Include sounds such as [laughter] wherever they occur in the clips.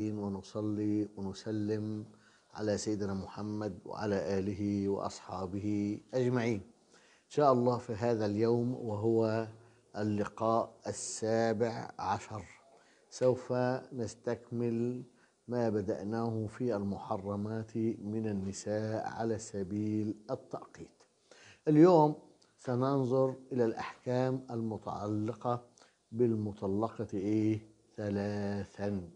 ونصلي ونسلم على سيدنا محمد وعلى آله وأصحابه أجمعين إن شاء الله في هذا اليوم وهو اللقاء السابع عشر سوف نستكمل ما بدأناه في المحرمات من النساء على سبيل التعقيد اليوم سننظر إلى الأحكام المتعلقة بالمطلقة إيه ثلاثا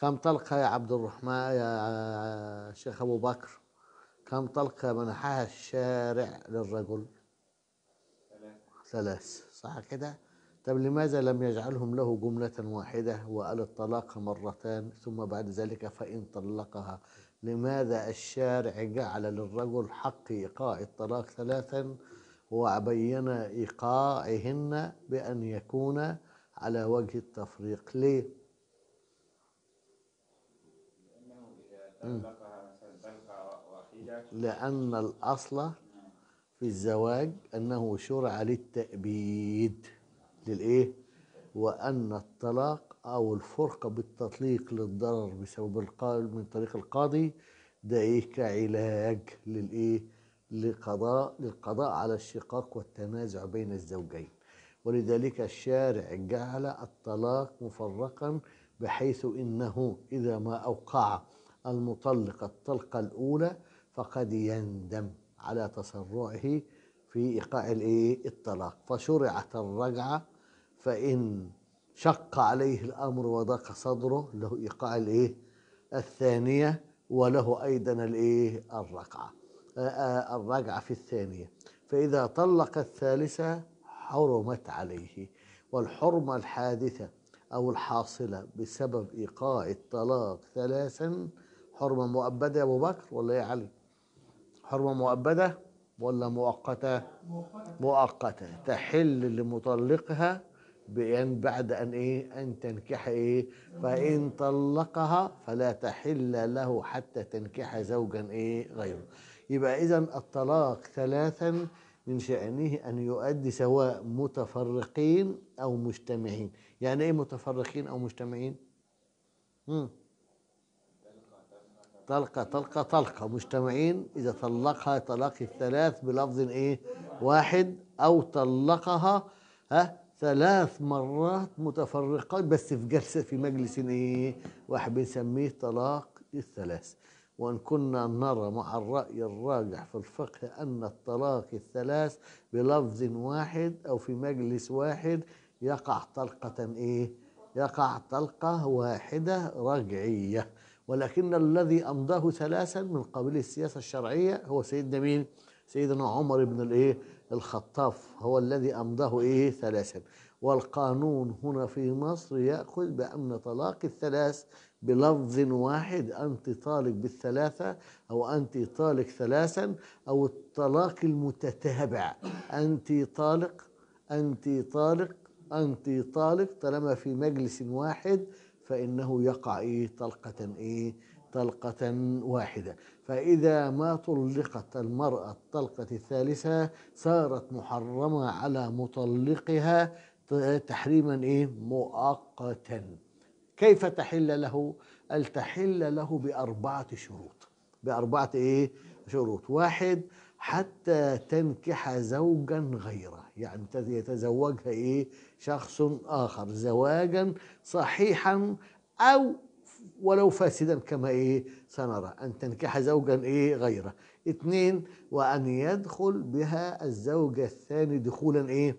كم طلقة يا عبد الرحمن يا شيخ أبو بكر كم طلقة منحها الشارع للرجل ثلاث صح كده طب لماذا لم يجعلهم له جملة واحدة وقال الطلاق مرتان ثم بعد ذلك فإن طلقها لماذا الشارع جعل للرجل حق إيقاع الطلاق ثلاثا وبين إيقاعهن بأن يكون على وجه التفريق ليه لأن الأصل في الزواج أنه شرع للتأبيد للإيه؟ وأن الطلاق أو الفرقة بالتطليق للضرر بسبب القائل من طريق القاضي ده إيه كعلاج للإيه؟ لقضاء للقضاء على الشقاق والتنازع بين الزوجين ولذلك الشارع جعل الطلاق مفرقا بحيث إنه إذا ما أوقع المطلق الطلقة الأولى فقد يندم على تسرعه في إيقاع الطلاق فشرعت الرجعة فإن شق عليه الأمر وضاق صدره له إيقاع الإيه الثانية وله أيضا الإيه الرجعة آه، آه، الرجعة في الثانية فإذا طلق الثالثة حرمت عليه والحرمة الحادثة أو الحاصلة بسبب إيقاع الطلاق ثلاثا حرمة مؤبدة يا أبو بكر ولا إيه يا علي حرمة مؤبدة ولا مؤقتة مؤقتة تحل لمطلقها بأن بعد أن إيه أن تنكح إيه فإن طلقها فلا تحل له حتى تنكح زوجا إيه غيره يبقى إذا الطلاق ثلاثا من شأنه أن يؤدي سواء متفرقين أو مجتمعين يعني إيه متفرقين أو مجتمعين؟ مم. طلقة طلقة طلقة مجتمعين إذا طلقها طلاق الثلاث بلفظ إيه واحد أو طلقها ها ثلاث مرات متفرقات بس في جلسة في مجلس إيه واحد بنسميه طلاق الثلاث وأن كنا نرى مع الرأي الراجح في الفقه أن الطلاق الثلاث بلفظ واحد أو في مجلس واحد يقع طلقة إيه يقع طلقة واحدة رجعية ولكن الذي أمضاه ثلاثا من قبيل السياسة الشرعية هو سيدنا مين؟ سيدنا عمر بن الايه؟ الخطاف هو الذي أمضاه ايه؟ ثلاثا والقانون هنا في مصر يأخذ بأن طلاق الثلاث بلفظ واحد أنت طالق بالثلاثة أو أنت طالق ثلاثا أو الطلاق المتتابع أنت طالق أنت طالق أنت طالق طالما في مجلس واحد فإنه يقع إيه طلقة إيه طلقة واحدة فإذا ما طلقت المرأة الطلقة الثالثة صارت محرمة على مطلقها تحريما إيه مؤقتا كيف تحل له التحل له بأربعة شروط بأربعة إيه شروط واحد حتى تنكح زوجا غيره يعني يتزوجها إيه شخص آخر زواجا صحيحا أو ولو فاسدا كما إيه سنرى أن تنكح زوجا إيه غيره اثنين وأن يدخل بها الزوج الثاني دخولا إيه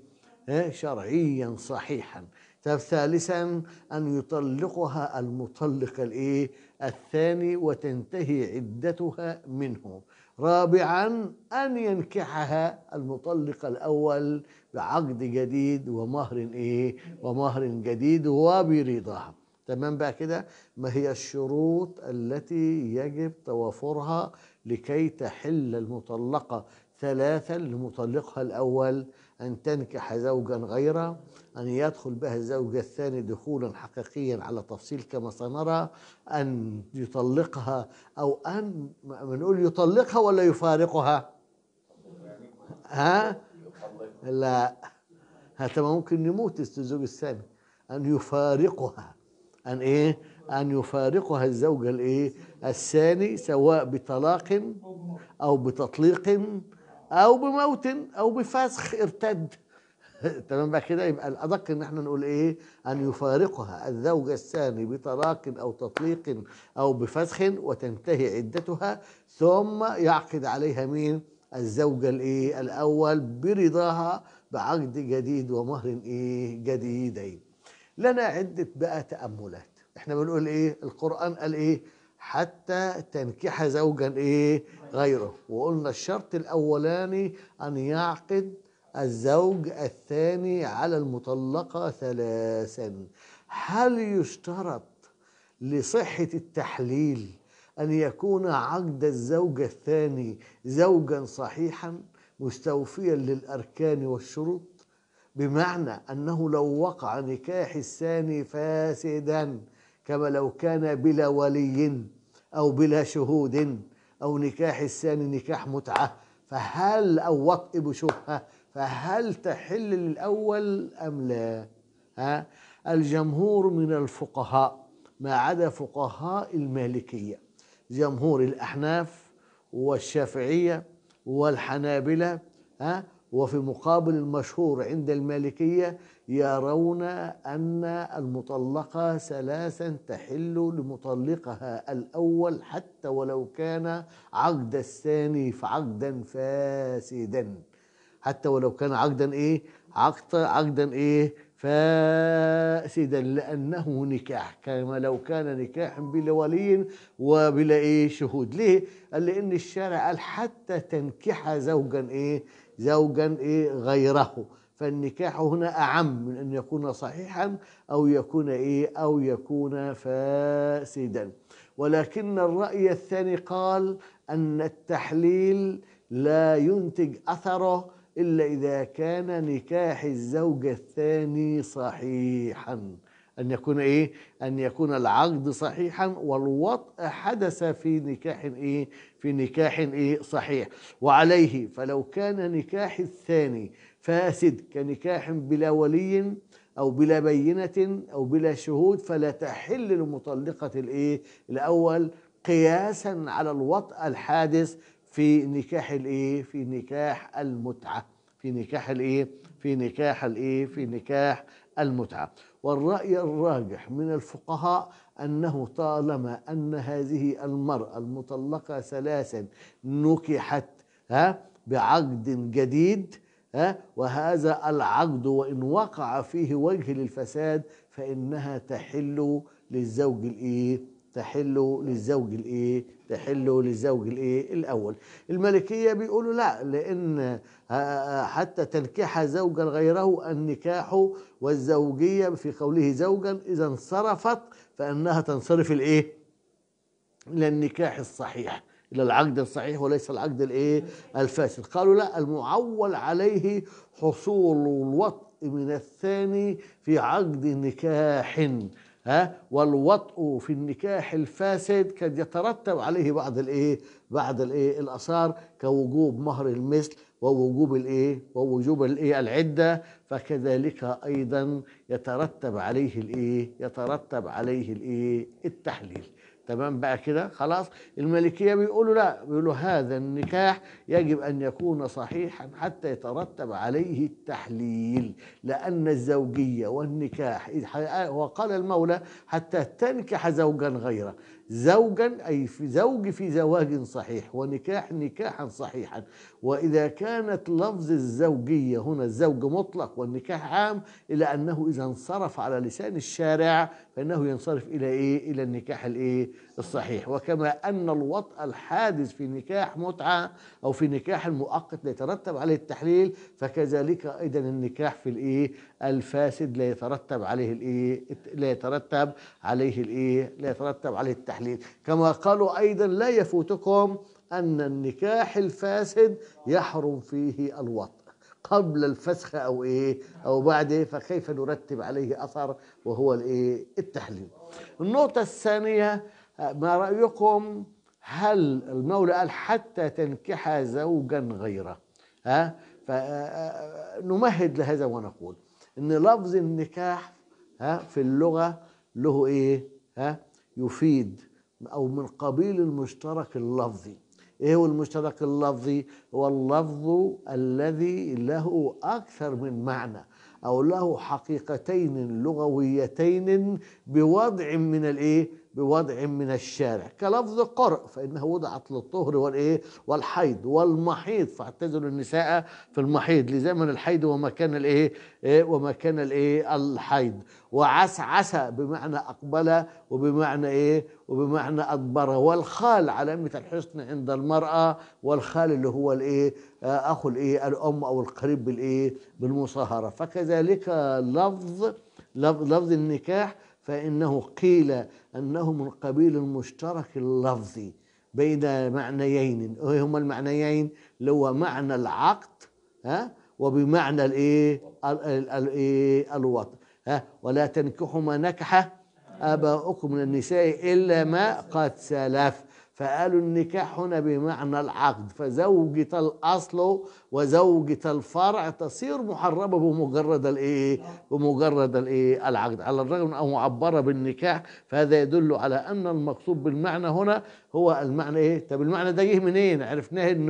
شرعيا صحيحا ثالثا أن يطلقها المطلق الإيه الثاني وتنتهي عدتها منه رابعا أن ينكحها المطلق الأول بعقد جديد ومهر إيه ومهر جديد وبرضاها تمام بقى كده ما هي الشروط التي يجب توافرها لكي تحل المطلقة ثلاثا لمطلقها الأول أن تنكح زوجا غيره أن يدخل بها الزوج الثاني دخولا حقيقيا على تفصيل كما سنرى أن يطلقها أو أن بنقول يطلقها ولا يفارقها ها لا حتى ممكن يموت الزوج الثاني أن يفارقها أن إيه أن يفارقها الزوج الإيه الثاني سواء بطلاق أو بتطليق او بموت او بفسخ ارتد [laughs] تمام بقى كده يبقى الادق ان احنا نقول ايه ان يفارقها الزوج الثاني بطلاق او تطليق او بفسخ وتنتهي عدتها ثم يعقد عليها مين الزوجه الايه الاول برضاها بعقد جديد ومهر ايه جديدين لنا عده بقى تاملات احنا بنقول ايه القران قال ايه حتى تنكح زوجا ايه غيره وقلنا الشرط الأولاني أن يعقد الزوج الثاني على المطلقة ثلاثا هل يشترط لصحة التحليل أن يكون عقد الزوج الثاني زوجا صحيحا مستوفيا للأركان والشروط بمعنى أنه لو وقع نكاح الثاني فاسدا كما لو كان بلا ولي أو بلا شهود أو نكاح الثاني نكاح متعة فهل أو وطئ بشبهة فهل تحل للأول أم لا ها؟ الجمهور من الفقهاء ما عدا فقهاء المالكية جمهور الأحناف والشافعية والحنابلة ها؟ وفي مقابل المشهور عند المالكية يرون أن المطلقة ثلاثا تحل لمطلقها الأول حتى ولو كان عقد الثاني فعقدا فاسدا حتى ولو كان عقدا إيه عقد عقدا إيه فاسدا لأنه نكاح كما لو كان نكاحا بلا ولي وبلا إيه شهود ليه قال لأن الشارع قال حتى تنكح زوجا إيه زوجا إيه غيره فالنكاح هنا أعم من أن يكون صحيحا أو يكون إيه أو يكون فاسدا ولكن الرأي الثاني قال أن التحليل لا ينتج أثره إلا إذا كان نكاح الزوج الثاني صحيحا أن يكون إيه؟ أن يكون العقد صحيحا والوطء حدث في نكاح إيه؟ في نكاح إيه صحيح وعليه فلو كان نكاح الثاني فاسد كنكاح بلا ولي أو بلا بينة أو بلا شهود فلا تحل لمطلقة الإيه الأول قياسا على الوطء الحادث في نكاح الإيه في نكاح المتعة في نكاح الإيه في نكاح الإيه في نكاح المتعة والرأي الراجح من الفقهاء أنه طالما أن هذه المرأة المطلقة ثلاثا نكحت ها بعقد جديد ها وهذا العقد وإن وقع فيه وجه للفساد فإنها تحل للزوج الإيه تحل للزوج الايه تحل للزوج الايه الاول الملكيه بيقولوا لا لان آه، آه، حتى تنكح زوجا غيره النكاح والزوجيه في قوله زوجا اذا انصرفت فانها تنصرف الايه الى النكاح الصحيح الى العقد الصحيح وليس العقد الايه الفاسد قالوا لا المعول عليه حصول الوطء من الثاني في عقد نكاح ها والوطء في النكاح الفاسد قد يترتب عليه بعض الايه بعض الايه الاثار كوجوب مهر المثل ووجوب الايه ووجوب الايه العده فكذلك ايضا يترتب عليه الايه يترتب عليه الايه التحليل تمام بقى كده خلاص المالكيه بيقولوا لا بيقولوا هذا النكاح يجب ان يكون صحيحا حتى يترتب عليه التحليل لان الزوجيه والنكاح وقال المولى حتى تنكح زوجا غيره زوجا اي في زوج في زواج صحيح ونكاح نكاحا صحيحا وإذا كانت لفظ الزوجية هنا الزوج مطلق والنكاح عام إلا أنه إذا انصرف على لسان الشارع فإنه ينصرف إلى إيه؟ إلى النكاح الإيه؟ الصحيح وكما أن الوطأ الحادث في نكاح متعة أو في نكاح المؤقت لا يترتب عليه التحليل فكذلك أيضا النكاح في الإيه؟ الفاسد لا يترتب عليه الإيه؟ لا يترتب عليه الإيه؟ لا يترتب عليه التحليل كما قالوا أيضا لا يفوتكم أن النكاح الفاسد يحرم فيه الوطء قبل الفسخ أو إيه أو بعده إيه، فكيف نرتب عليه أثر وهو الإيه التحليل النقطة الثانية ما رأيكم هل المولى قال حتى تنكح زوجا غيره ها فنمهد آه، آه، لهذا ونقول ان لفظ النكاح ها في اللغه له ايه ها يفيد او من قبيل المشترك اللفظي ايه هو المشترك اللفظي هو اللفظ الذي له اكثر من معنى او له حقيقتين لغويتين بوضع من الايه بوضع من الشارع كلفظ قرء فإنها وضعت للطهر والإيه والحيض والمحيض فاعتذروا النساء في المحيض لزمن الحيض ومكان الإيه إيه؟ ومكان الإيه الحيض وعس عسى بمعنى أقبل وبمعنى إيه وبمعنى أدبر والخال علامة الحسن عند المرأة والخال اللي هو الإيه أخو الإيه الأم أو القريب بالإيه بالمصاهرة فكذلك لفظ لفظ, لفظ النكاح فإنه قيل أنه من قبيل المشترك اللفظي بين معنيين إيه هما المعنيين اللي هو معنى العقد ها وبمعنى الايه الايه الوطن ها ولا تنكحوا ما نكح اباؤكم من النساء الا ما قد سلف فقالوا النكاح هنا بمعنى العقد فزوجة الأصل وزوجة الفرع تصير محرمة بمجرد الإيه؟ بمجرد الإيه؟ العقد على الرغم من أنه معبرة بالنكاح فهذا يدل على أن المقصود بالمعنى هنا هو المعنى إيه؟ طب المعنى ده جه منين؟ عرفناه إن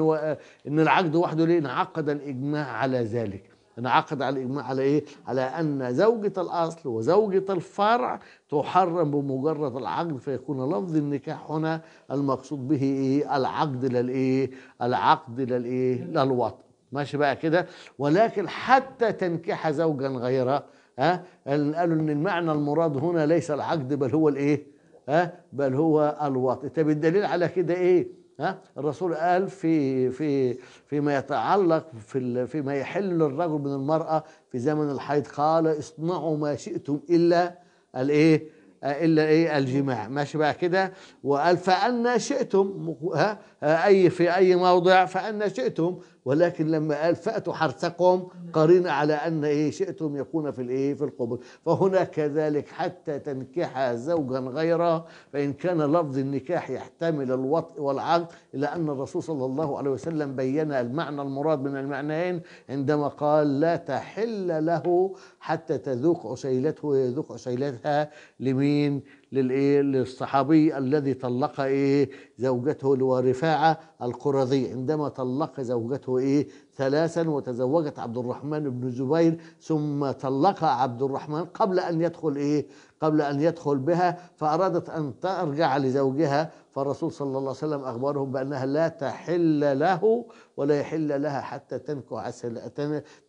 إن العقد وحده ليه؟ انعقد الإجماع على ذلك انعقد على الإجماع على إيه؟ على أن زوجة الأصل وزوجة الفرع تحرم بمجرد العقد فيكون لفظ النكاح هنا المقصود به إيه؟ العقد للإيه؟ العقد للإيه؟ للوطن ماشي بقى كده ولكن حتى تنكح زوجا غيره ها قالوا ان المعنى المراد هنا ليس العقد بل هو الايه ها بل هو الوطن، طب الدليل على كده ايه ها الرسول قال في في فيما يتعلق في فيما يحل للرجل من المرأة في زمن الحيض قال اصنعوا ما شئتم إلا الايه الا ايه الجماع ماشي بقى كده وقال فان شئتم ها اي في اي موضع فان شئتم ولكن لما قال فأتوا حرثكم نعم. قرين على أن إيه شئتم يكون في الإيه في القبر فهنا كذلك حتى تنكح زوجا غيره فإن كان لفظ النكاح يحتمل الوطء والعقد إلا أن الرسول صلى الله عليه وسلم بين المعنى المراد من المعنيين عندما قال لا تحل له حتى تذوق عسيلته ويذوق عسيلتها لمين للايه للصحابي الذي طلق ايه زوجته لورفاعه القرظي عندما طلق زوجته ايه ثلاثا وتزوجت عبد الرحمن بن الزبير ثم طلقها عبد الرحمن قبل ان يدخل ايه قبل ان يدخل بها فارادت ان ترجع لزوجها فالرسول صلى الله عليه وسلم اخبرهم بانها لا تحل له ولا يحل لها حتى تنكح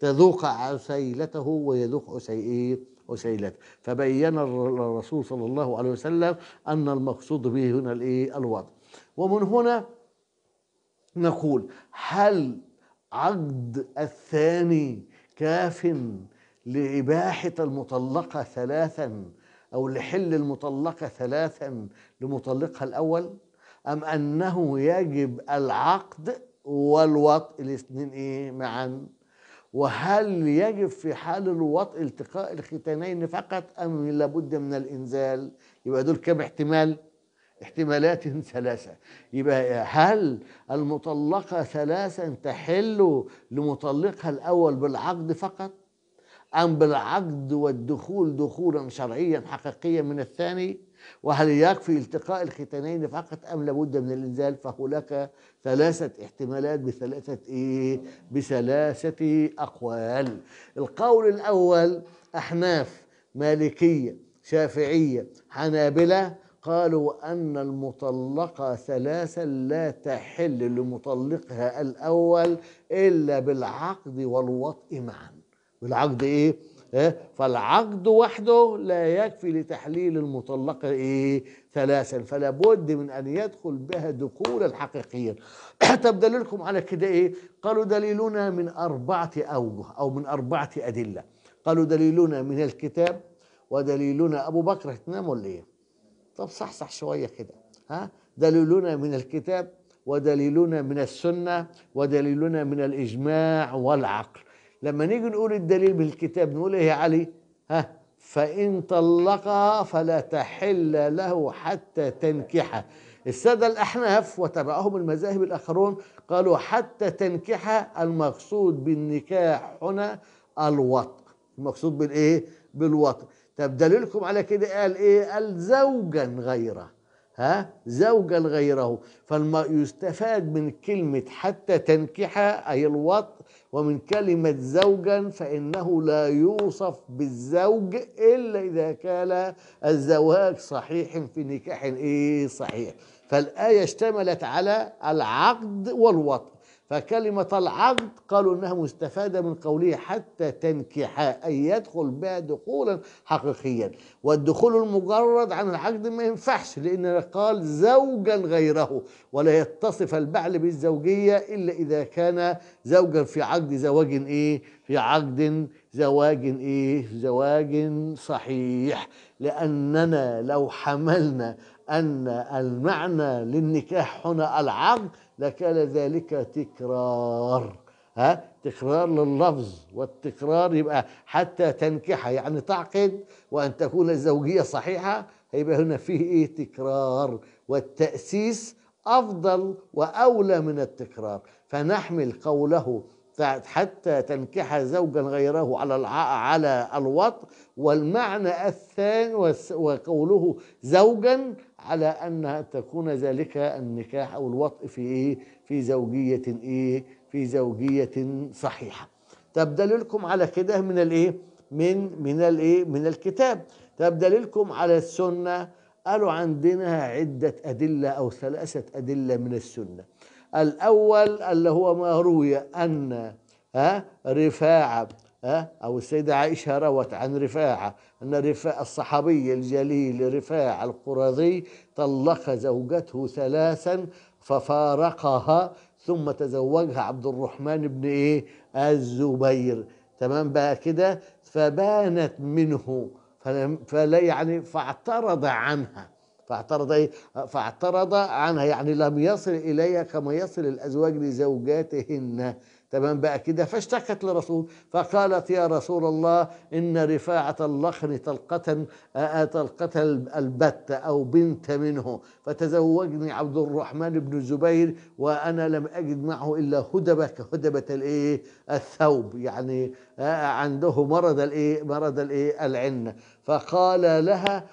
تذوق عسيلته ويذوق عسيلته وسيلات فبين الرسول صلى الله عليه وسلم أن المقصود به هنا الإيه الوضع ومن هنا نقول هل عقد الثاني كاف لإباحة المطلقة ثلاثا أو لحل المطلقة ثلاثا لمطلقها الأول أم أنه يجب العقد والوطء الاثنين إيه معا وهل يجب في حال الوطء التقاء الختانين فقط أم لابد من الإنزال يبقى دول كم احتمال احتمالات [laughs] ثلاثة يبقى هل المطلقة ثلاثة تحل لمطلقها الأول بالعقد فقط أم بالعقد والدخول دخولا شرعيا حقيقيا من الثاني وهل يكفي التقاء الختانين فقط أم لابد من الإنزال فهناك ثلاثة احتمالات بثلاثة إيه بثلاثة أقوال القول الأول أحناف مالكية شافعية حنابلة قالوا أن المطلقة ثلاثا لا تحل لمطلقها الأول إلا بالعقد والوطء معا بالعقد إيه؟ إيه؟ فالعقد وحده لا يكفي لتحليل المطلقة إيه ثلاثا فلا بد من أن يدخل بها دخولا حقيقيا [clears throat] طب دليلكم على كده إيه قالوا دليلنا من أربعة أوجه أو من أربعة أدلة قالوا دليلنا من الكتاب ودليلنا أبو بكر هتنام ولا إيه طب صحصح شوية كده ها دليلنا من الكتاب ودليلنا من السنة ودليلنا من الإجماع والعقل لما نيجي نقول الدليل بالكتاب نقول ايه يا علي ها فإن طلقها فلا تحل له حتى تنكحها السادة الأحناف وتبعهم المذاهب الآخرون قالوا حتى تنكحها المقصود بالنكاح هنا الوط المقصود بالإيه؟ بالوط طب دليلكم على كده قال إيه؟ قال زوجا غيره ها زوجا غيره فالما يستفاد من كلمة حتى تنكحها أي الوط ومن كلمة زوجا فإنه لا يوصف بالزوج إلا إذا كان الزواج صحيح في نكاح إيه صحيح فالآية اشتملت على العقد والوطن فكلمة العقد قالوا إنها مستفادة من قوله حتى تنكحا أي يدخل بها دخولا حقيقيا والدخول المجرد عن العقد ما ينفعش لأن قال زوجا غيره ولا يتصف البعل بالزوجية إلا إذا كان زوجا في عقد زواج إيه في عقد زواج إيه زواج صحيح لأننا لو حملنا أن المعنى للنكاح هنا العقد لكان ذلك تكرار ها تكرار لللفظ والتكرار يبقى حتى تنكح يعني تعقد وأن تكون الزوجية صحيحة هيبقى هنا فيه إيه تكرار والتأسيس أفضل وأولى من التكرار فنحمل قوله حتى تنكح زوجا غيره على على الوطء والمعنى الثاني وقوله زوجا على أن تكون ذلك النكاح أو الوطء في إيه في زوجية إيه في زوجية صحيحة طب دليلكم على كده من الإيه من من الإيه من الكتاب طب دليلكم على السنة قالوا عندنا عدة أدلة أو ثلاثة أدلة من السنة الأول اللي هو ما روي أن ها رفاعة أو السيدة عائشة روت عن رفاعة أن رفاعة الصحابي الجليل رفاعة القرظي طلق زوجته ثلاثا ففارقها ثم تزوجها عبد الرحمن بن إيه الزبير تمام بقى كده فبانت منه فلا يعني فاعترض عنها فاعترض ايه فاعترض عنها يعني لم يصل اليها كما يصل الازواج لزوجاتهن تمام بقى كده فاشتكت لرسول فقالت يا رسول الله إن رفاعة اللخن طلقة طلقة آه، آه، البتة أو بنت منه فتزوجني عبد الرحمن بن الزبير وأنا لم أجد معه إلا هدبة كهدبة الإيه الثوب يعني آه، عنده مرض الإيه مرض الإيه العنة فقال لها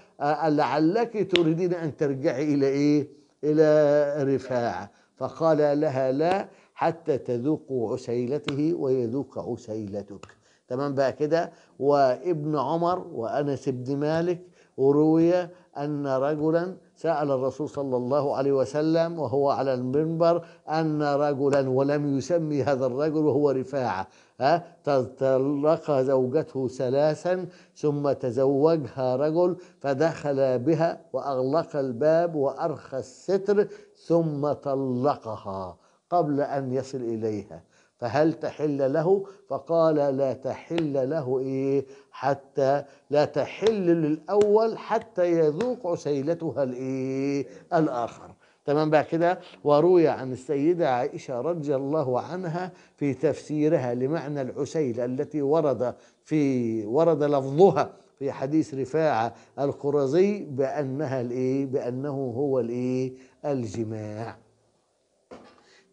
لعلك تريدين أن ترجعي إلى إيه إلى رفاعة فقال لها لا حتى تذوقوا عسيلته ويذوق عسيلتك تمام بقى كده وابن عمر وأنس بن مالك وروي أن رجلا سأل الرسول صلى الله عليه وسلم وهو على المنبر أن رجلا ولم يسمي هذا الرجل وهو رفاعة ها تطلق زوجته ثلاثا ثم تزوجها رجل فدخل بها وأغلق الباب وأرخى الستر ثم طلقها قبل أن يصل إليها فهل تحل له فقال لا تحل له إيه حتى لا تحل للأول حتى يذوق عسيلتها الإيه الآخر تمام بقى كده وروي عن السيدة عائشة رضي الله عنها في تفسيرها لمعنى العسيلة التي ورد في ورد لفظها في حديث رفاعة القرزي بأنها الإيه بأنه هو الإيه الجماع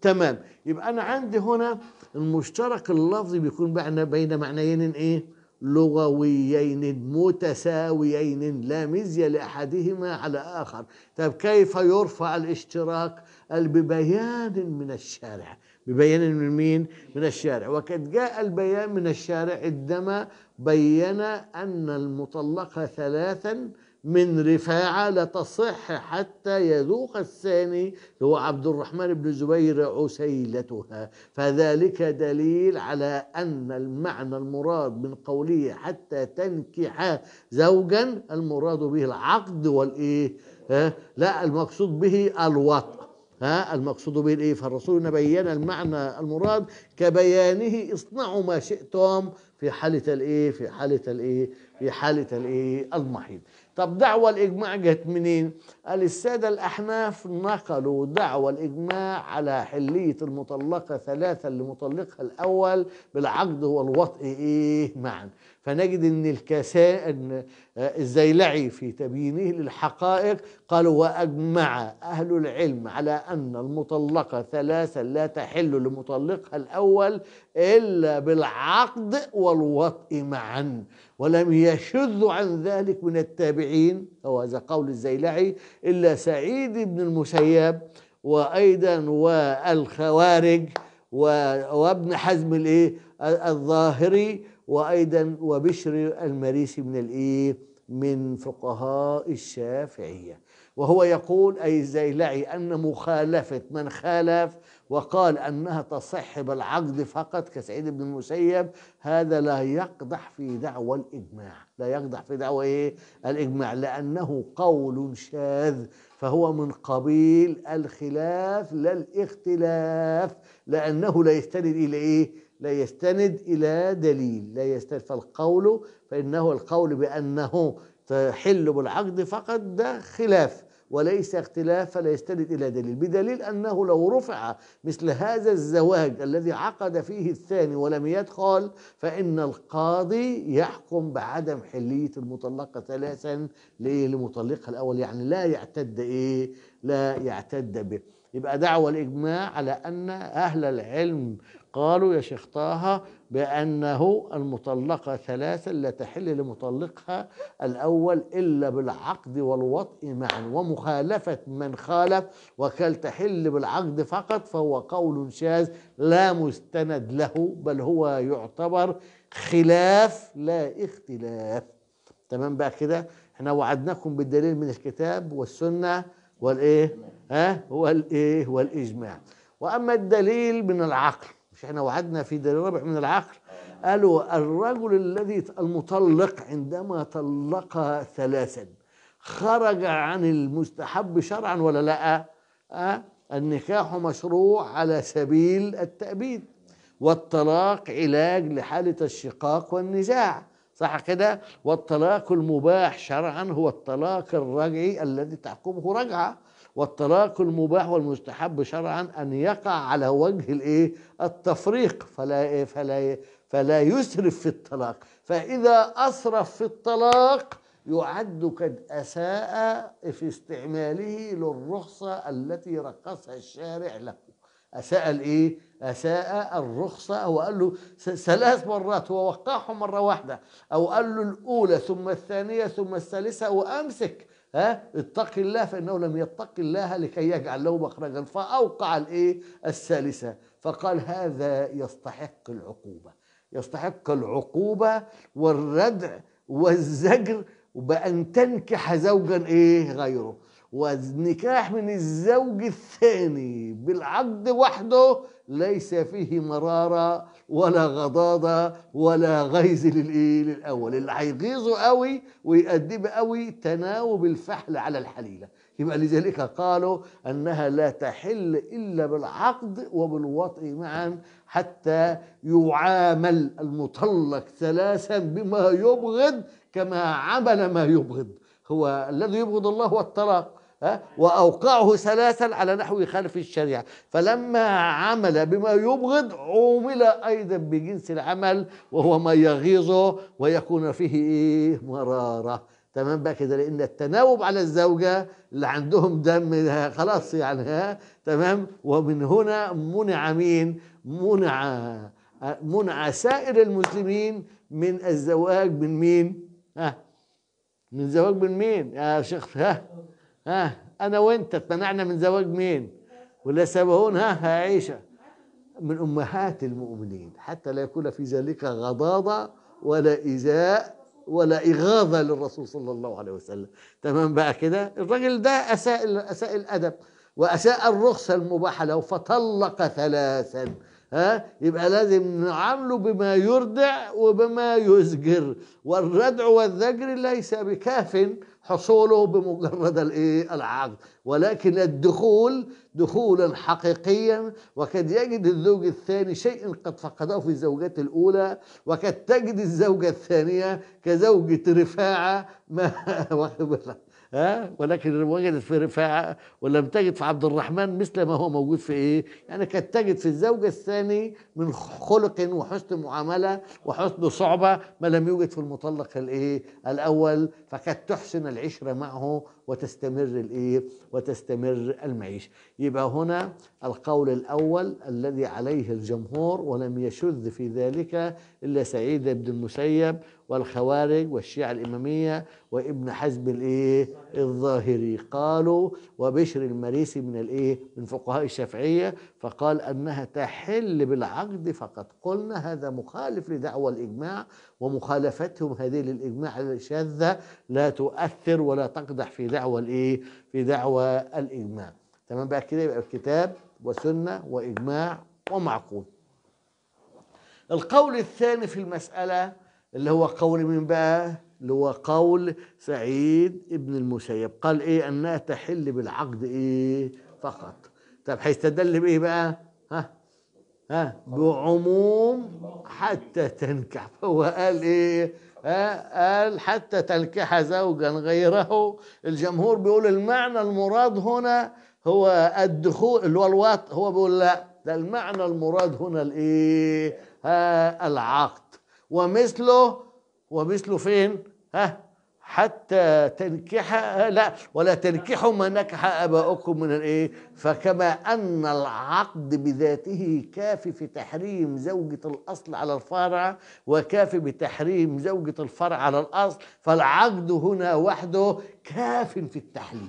تمام يبقى انا عندي هنا المشترك اللفظي بيكون بين معنيين ايه لغويين متساويين لا مزية لأحدهما على آخر طب كيف يرفع الاشتراك قال ببيان من الشارع ببيان من مين من الشارع وقد جاء البيان من الشارع عندما بين أن المطلقة ثلاثا من رفاعة لتصح حتى يذوق الثاني هو عبد الرحمن بن زبير عسيلتها فذلك دليل على أن المعنى المراد من قوله حتى تنكح زوجا المراد به العقد والإيه ها لا المقصود به الوطأ ها المقصود به الايه فالرسول بين المعنى المراد كبيانه اصنعوا ما شئتم في حاله الايه في حاله الايه في حاله الايه المحيط طب دعوة الإجماع جت منين قال السادة الأحناف نقلوا دعوى الإجماع على حلية المطلقة ثلاثة اللي مطلقها الأول بالعقد والوطئ إيه معا فنجد أن الكساء أن الزيلعي في تبيينه للحقائق قال وأجمع أهل العلم على أن المطلقة ثلاثة لا تحل لمطلقها الأول إلا بالعقد والوطء معا ولم يشذ عن ذلك من التابعين وهذا قول الزيلعي إلا سعيد بن المسيب وأيضا والخوارج وابن حزم الايه الظاهري وايضا وبشر المريسي من الايه من فقهاء الشافعيه وهو يقول اي الزيلعي ان مخالفه من خالف وقال أنها تصح بالعقد فقط كسعيد بن المسيب هذا لا يقدح في دعوى الإجماع لا يقدح في دعوى إيه؟ الإجماع لأنه قول شاذ فهو من قبيل الخلاف لا الاختلاف لأنه لا يستند إلى إيه؟ لا يستند إلى دليل لا يستند فالقول فإنه القول بأنه تحل بالعقد فقط ده خلاف وليس اختلاف لا يستند إلى دليل بدليل أنه لو رفع مثل هذا الزواج الذي عقد فيه الثاني ولم يدخل فإن القاضي يحكم بعدم حلية المطلقة ثلاثا لمطلقها الأول يعني لا يعتد إيه لا يعتد به يبقى دعوه الإجماع على أن أهل العلم قالوا يا شيخ طه بأنه المطلقة ثلاثا لا تحل لمطلقها الأول إلا بالعقد والوطء معا ومخالفة من خالف وكل تحل بالعقد فقط فهو قول شاذ لا مستند له بل هو يعتبر خلاف لا اختلاف تمام بقى كده احنا وعدناكم بالدليل من الكتاب والسنة والايه ها والايه والاجماع واما الدليل من العقل مش احنا وعدنا في دليل ربع من العقل قالوا الرجل الذي المطلق عندما طلق ثلاثا خرج عن المستحب شرعا ولا لا أه؟ النكاح مشروع على سبيل التأبيد والطلاق علاج لحالة الشقاق والنزاع صح كده والطلاق المباح شرعا هو الطلاق الرجعي الذي تحكمه رجعه والطلاق المباح والمستحب شرعا أن يقع على وجه الإيه التفريق فلا إيه فلا إيه فلا يسرف في الطلاق فإذا أسرف في الطلاق يعد قد أساء في استعماله للرخصة التي رخصها الشارع له أساء الإيه؟ أساء الرخصة أو قال له ثلاث مرات هو وقعهم مرة واحدة أو قال له الأولى ثم الثانية ثم الثالثة وأمسك ها اتق الله فانه لم يتق الله لكي يجعل له مخرجا فاوقع الايه الثالثه فقال هذا يستحق العقوبه يستحق العقوبه والردع والزجر بان تنكح زوجا ايه غيره والنكاح من الزوج الثاني بالعقد وحده ليس فيه مراره ولا غضاضة ولا غيظ للإيه للأول اللي هيغيظه قوي ويأدبه قوي تناوب الفحل على الحليلة يبقى لذلك قالوا أنها لا تحل إلا بالعقد وبالوطء معا حتى يعامل المطلق ثلاثا بما يبغض كما عمل ما يبغض هو الذي يبغض الله هو الطلاق وأوقعه ثلاثا على نحو يخالف الشريعة فلما عمل بما يبغض عومل أيضا بجنس العمل وهو ما يغيظه ويكون فيه إيه مرارة تمام بقى كده لان التناوب على الزوجه اللي عندهم دم خلاص يعني ها تمام ومن هنا منع مين؟ منع منع سائر المسلمين من الزواج من مين؟ ها من زواج من مين يا شيخ ها ها انا وانت اتمنعنا من زواج مين ولا سبهون ها عائشه من امهات المؤمنين حتى لا يكون في ذلك غضاضه ولا ايذاء ولا اغاظه للرسول صلى الله عليه وسلم تمام بقى كده الراجل ده اساء اساء الادب واساء الرخصه المباحه له فطلق ثلاثا ها يبقى لازم نعامله بما يردع وبما يزجر والردع والزجر ليس بكاف حصوله بمجرد العقد ولكن الدخول دخولا حقيقيا وقد يجد الزوج الثاني شيئا قد فقده في زوجته الاولى وقد تجد الزوجه الثانيه كزوجه رفاعه ما [laughs] ها ولكن وجدت في رفاعة ولم تجد في عبد الرحمن مثل ما هو موجود في ايه يعني كانت تجد في الزوجة الثاني من خلق وحسن معاملة وحسن صعبة ما لم يوجد في المطلق الايه الاول فكانت تحسن العشرة معه وتستمر الايه وتستمر المعيشة يبقى هنا القول الاول الذي عليه الجمهور ولم يشذ في ذلك الا سعيد بن المسيب والخوارج والشيعة الإمامية وابن حزم الإيه الظاهري قالوا وبشر المريسي من الإيه من فقهاء الشافعية فقال أنها تحل بالعقد فقط قلنا هذا مخالف لدعوى الإجماع ومخالفتهم هذه للإجماع الشاذة لا تؤثر ولا تقدح في دعوى الإيه في دعوى الإجماع تمام بقى كده يبقى الكتاب وسنة وإجماع ومعقول القول الثاني في المسألة اللي هو قول من بقى اللي هو قول سعيد ابن المسيب قال ايه انها تحل بالعقد ايه فقط طب هيستدل بايه بقى ها ها بعموم حتى تنكح فهو [laughs] قال ايه ها قال حتى تنكح زوجا غيره الجمهور بيقول المعنى المراد هنا هو الدخول اللي هو الوط هو بيقول لا ده المعنى المراد هنا الايه ها العقد ومثله ومثله فين ها حتى تنكح لا ولا تنكحوا ما نكح اباؤكم من الايه فكما ان العقد بذاته كافي في تحريم زوجة الاصل على الفرع وكافي بتحريم زوجة الفرع على الاصل فالعقد هنا وحده كاف في التحليل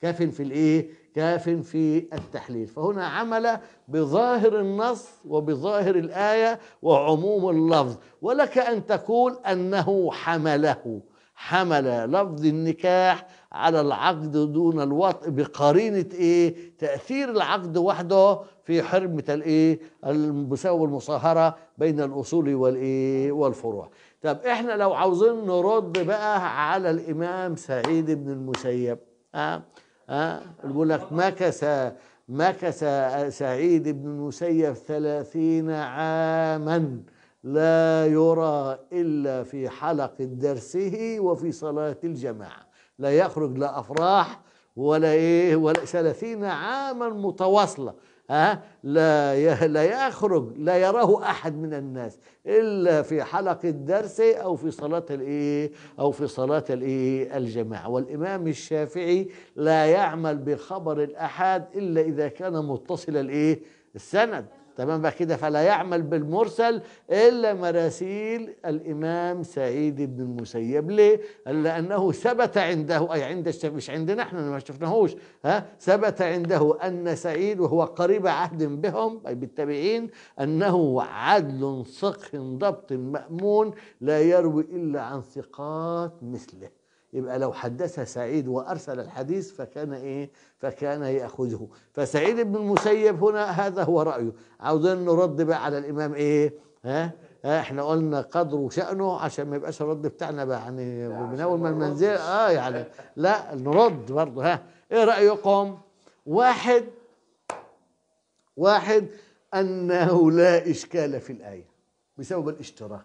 كاف في الايه كاف في التحليل فهنا عمل بظاهر النص وبظاهر الآية وعموم اللفظ ولك أن تقول أنه حمله حمل لفظ النكاح على العقد دون الوطء بقرينة ايه تأثير العقد وحده في حرمة الايه المساواة والمصاهرة بين الأصول والايه والفروع طب احنا لو عاوزين نرد بقى على الإمام سعيد بن المسيب آه. ها يقول لك مكث مكث سعيد بن المسيب ثلاثين عاما لا يرى إلا في حلق درسه وفي صلاة الجماعة لا يخرج لا أفراح ولا إيه ولا ثلاثين عاما متواصلة ها لا لا يخرج لا يراه احد من الناس الا في حلقه الدرس او في صلاه الايه او في صلاه الايه الجماعه والامام الشافعي لا يعمل بخبر الاحاد الا اذا كان متصل الايه السند تمام بقى كده فلا يعمل بالمرسل إلا مراسيل الإمام سعيد بن المسيب ليه؟ لأنه ثبت عنده أي عند مش عندنا احنا ما شفناهوش ها ثبت عنده أن سعيد وهو قريب عهد بهم أي بالتابعين أنه عدل صقه ضبط مأمون لا يروي إلا عن ثقات مثله يبقى لو حدث سعيد وارسل الحديث فكان ايه فكان ياخذه فسعيد بن المسيب هنا هذا هو رايه عاوزين نرد بقى على الامام ايه ها احنا قلنا قدره وشأنه عشان ما يبقاش الرد بتاعنا بقى يعني من اول ما المنزل اه يعني لا نرد برضه ها ايه رايكم واحد واحد انه لا اشكال في الايه بسبب الاشتراك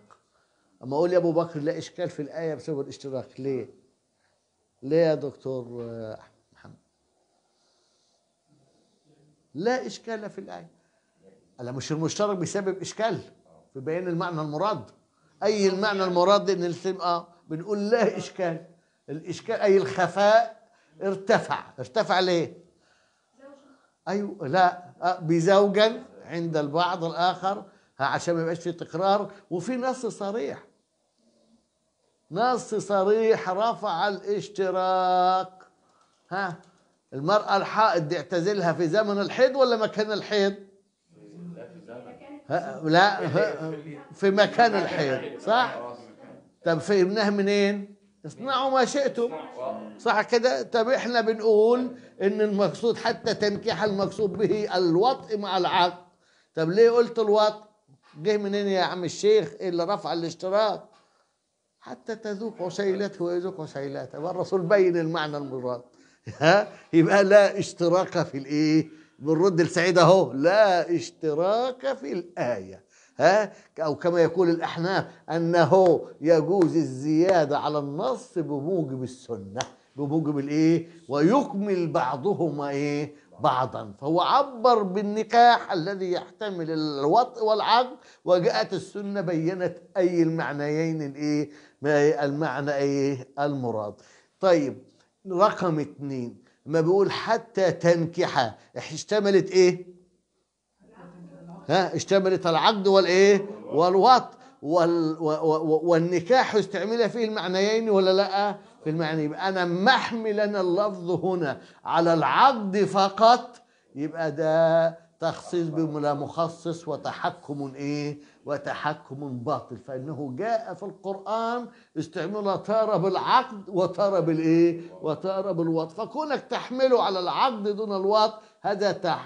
اما اقول يا ابو بكر لا اشكال في الايه بسبب الاشتراك ليه ليه يا دكتور محمد لا إشكال في الآية مش المشترك بسبب إشكال في بيان المعنى المراد أي المعنى المراد إن آه بنقول لا إشكال الإشكال أي الخفاء ارتفع ارتفع ليه أيوة لا آه، بزوجا عند البعض الآخر عشان ما يبقاش في تكرار وفي نص صريح نص صريح رفع الاشتراك ها المرأة الحائض دي اعتزلها في زمن الحيض ولا مكان الحيض لا في مكان الحيض صح طب فهمناها منين اصنعوا ما شئتم صح كده طب احنا بنقول ان المقصود حتى تنكيح المقصود به الوطء مع العقد طب ليه قلت الوطء جه منين يا عم الشيخ اللي رفع الاشتراك حتى تذوق عسيلته ويذوق وسيلته والرسول بين المعنى المراد ها يبقى لا اشتراك في الايه بنرد لسعيد اهو لا اشتراك في الايه ها او كما يقول الاحناف انه يجوز الزياده على النص بموجب السنه بموجب الايه ويكمل بعضهما ايه بعضا فهو عبر بالنكاح الذي يحتمل الوطء والعقد وجاءت السنه بينت اي المعنيين الايه ما المعنى ايه المراد طيب رقم اتنين ما بيقول حتى تنكح اشتملت ايه ها اشتملت العقد والايه والوط وال والنكاح استعمل فيه المعنيين ولا لا في المعنى يبقى انا محملا اللفظ هنا على العقد فقط يبقى ده تخصيص بما مخصص وتحكم ايه وتحكم باطل فإنه جاء في القرآن استعمل تارة بالعقد وتارة بالإيه وتارة بالوط فكونك تحمله على العقد دون الوط هذا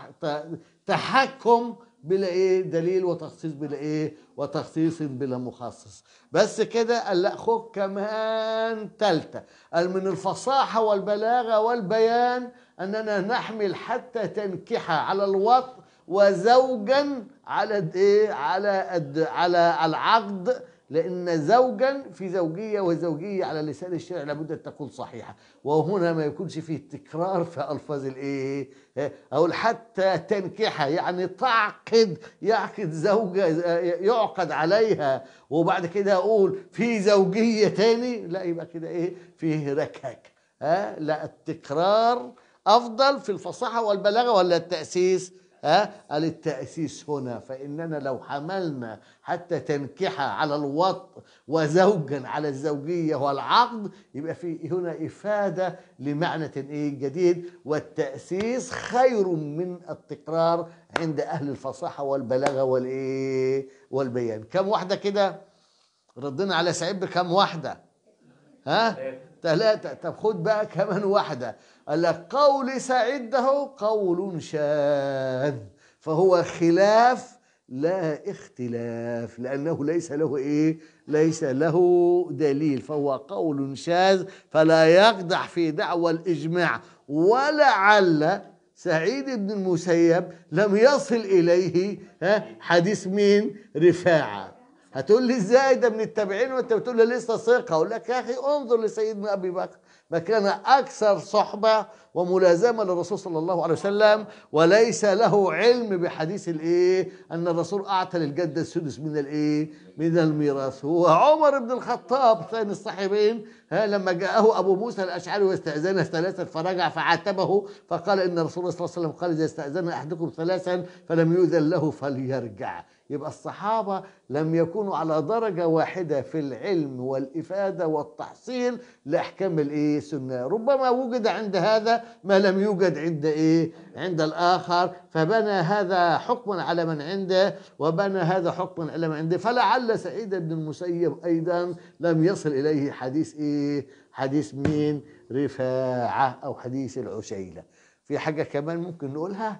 تحكم بلا ايه دليل وتخصيص بلا ايه وتخصيص بلا مخصص بس كده قال لا خد كمان ثالثه قال من الفصاحة والبلاغة والبيان أننا نحمل حتى تنكح على الوط وزوجا على ايه على على العقد لأن زوجا في زوجية وزوجية على لسان الشرع لابد أن تكون صحيحة وهنا ما يكونش فيه تكرار في ألفاظ الإيه أقول حتى تنكحة يعني تعقد يعقد زوجة يعقد عليها وبعد كده أقول في زوجية تاني لا يبقى كده إيه فيه ركاك ها لا التكرار أفضل في الفصاحة والبلاغة ولا التأسيس قال التأسيس هنا فإننا لو حملنا حتى تنكحة على الوطء وزوجا على الزوجية والعقد يبقى في هنا إفادة لمعنى إيه جديد والتأسيس خير من التكرار عند أهل الفصاحة والبلاغة والإيه والبيان كم واحدة كده ردنا على سعيد بكم واحدة ها ثلاثة طب خد بقى كمان واحدة قال لك قول سعيد ده قول شاذ فهو خلاف لا اختلاف لأنه ليس له إيه ليس له دليل فهو قول شاذ فلا يقدح في دعوى الإجماع ولعل سعيد بن المسيب لم يصل إليه حديث مين رفاعة هتقول لي ازاي ده من التابعين وانت بتقول لي لسه ثقه اقول لك يا اخي انظر لسيدنا ابي بكر مكان أكثر صحبة وملازمة للرسول صلى الله عليه وسلم وليس له علم بحديث الايه ان الرسول اعطى للجدة السدس من الايه من الميراث وعمر بن الخطاب ثاني الصحابين ها لما جاءه ابو موسى الاشعري واستاذنه ثلاثا فرجع فعاتبه فقال ان الرسول صلى الله عليه وسلم قال اذا استاذن احدكم ثلاثا فلم يؤذن له فليرجع يبقى الصحابة لم يكونوا على درجة واحدة في العلم والإفادة والتحصيل لأحكام الإيه سنة ربما وجد عند هذا ما لم يوجد عند إيه عند الآخر فبنى هذا حكما على من عنده وبنى هذا حكما على من عنده فلعل سعيد بن المسيب أيضا لم يصل إليه حديث إيه حديث مين رفاعة أو حديث العشيلة في حاجة كمان ممكن نقولها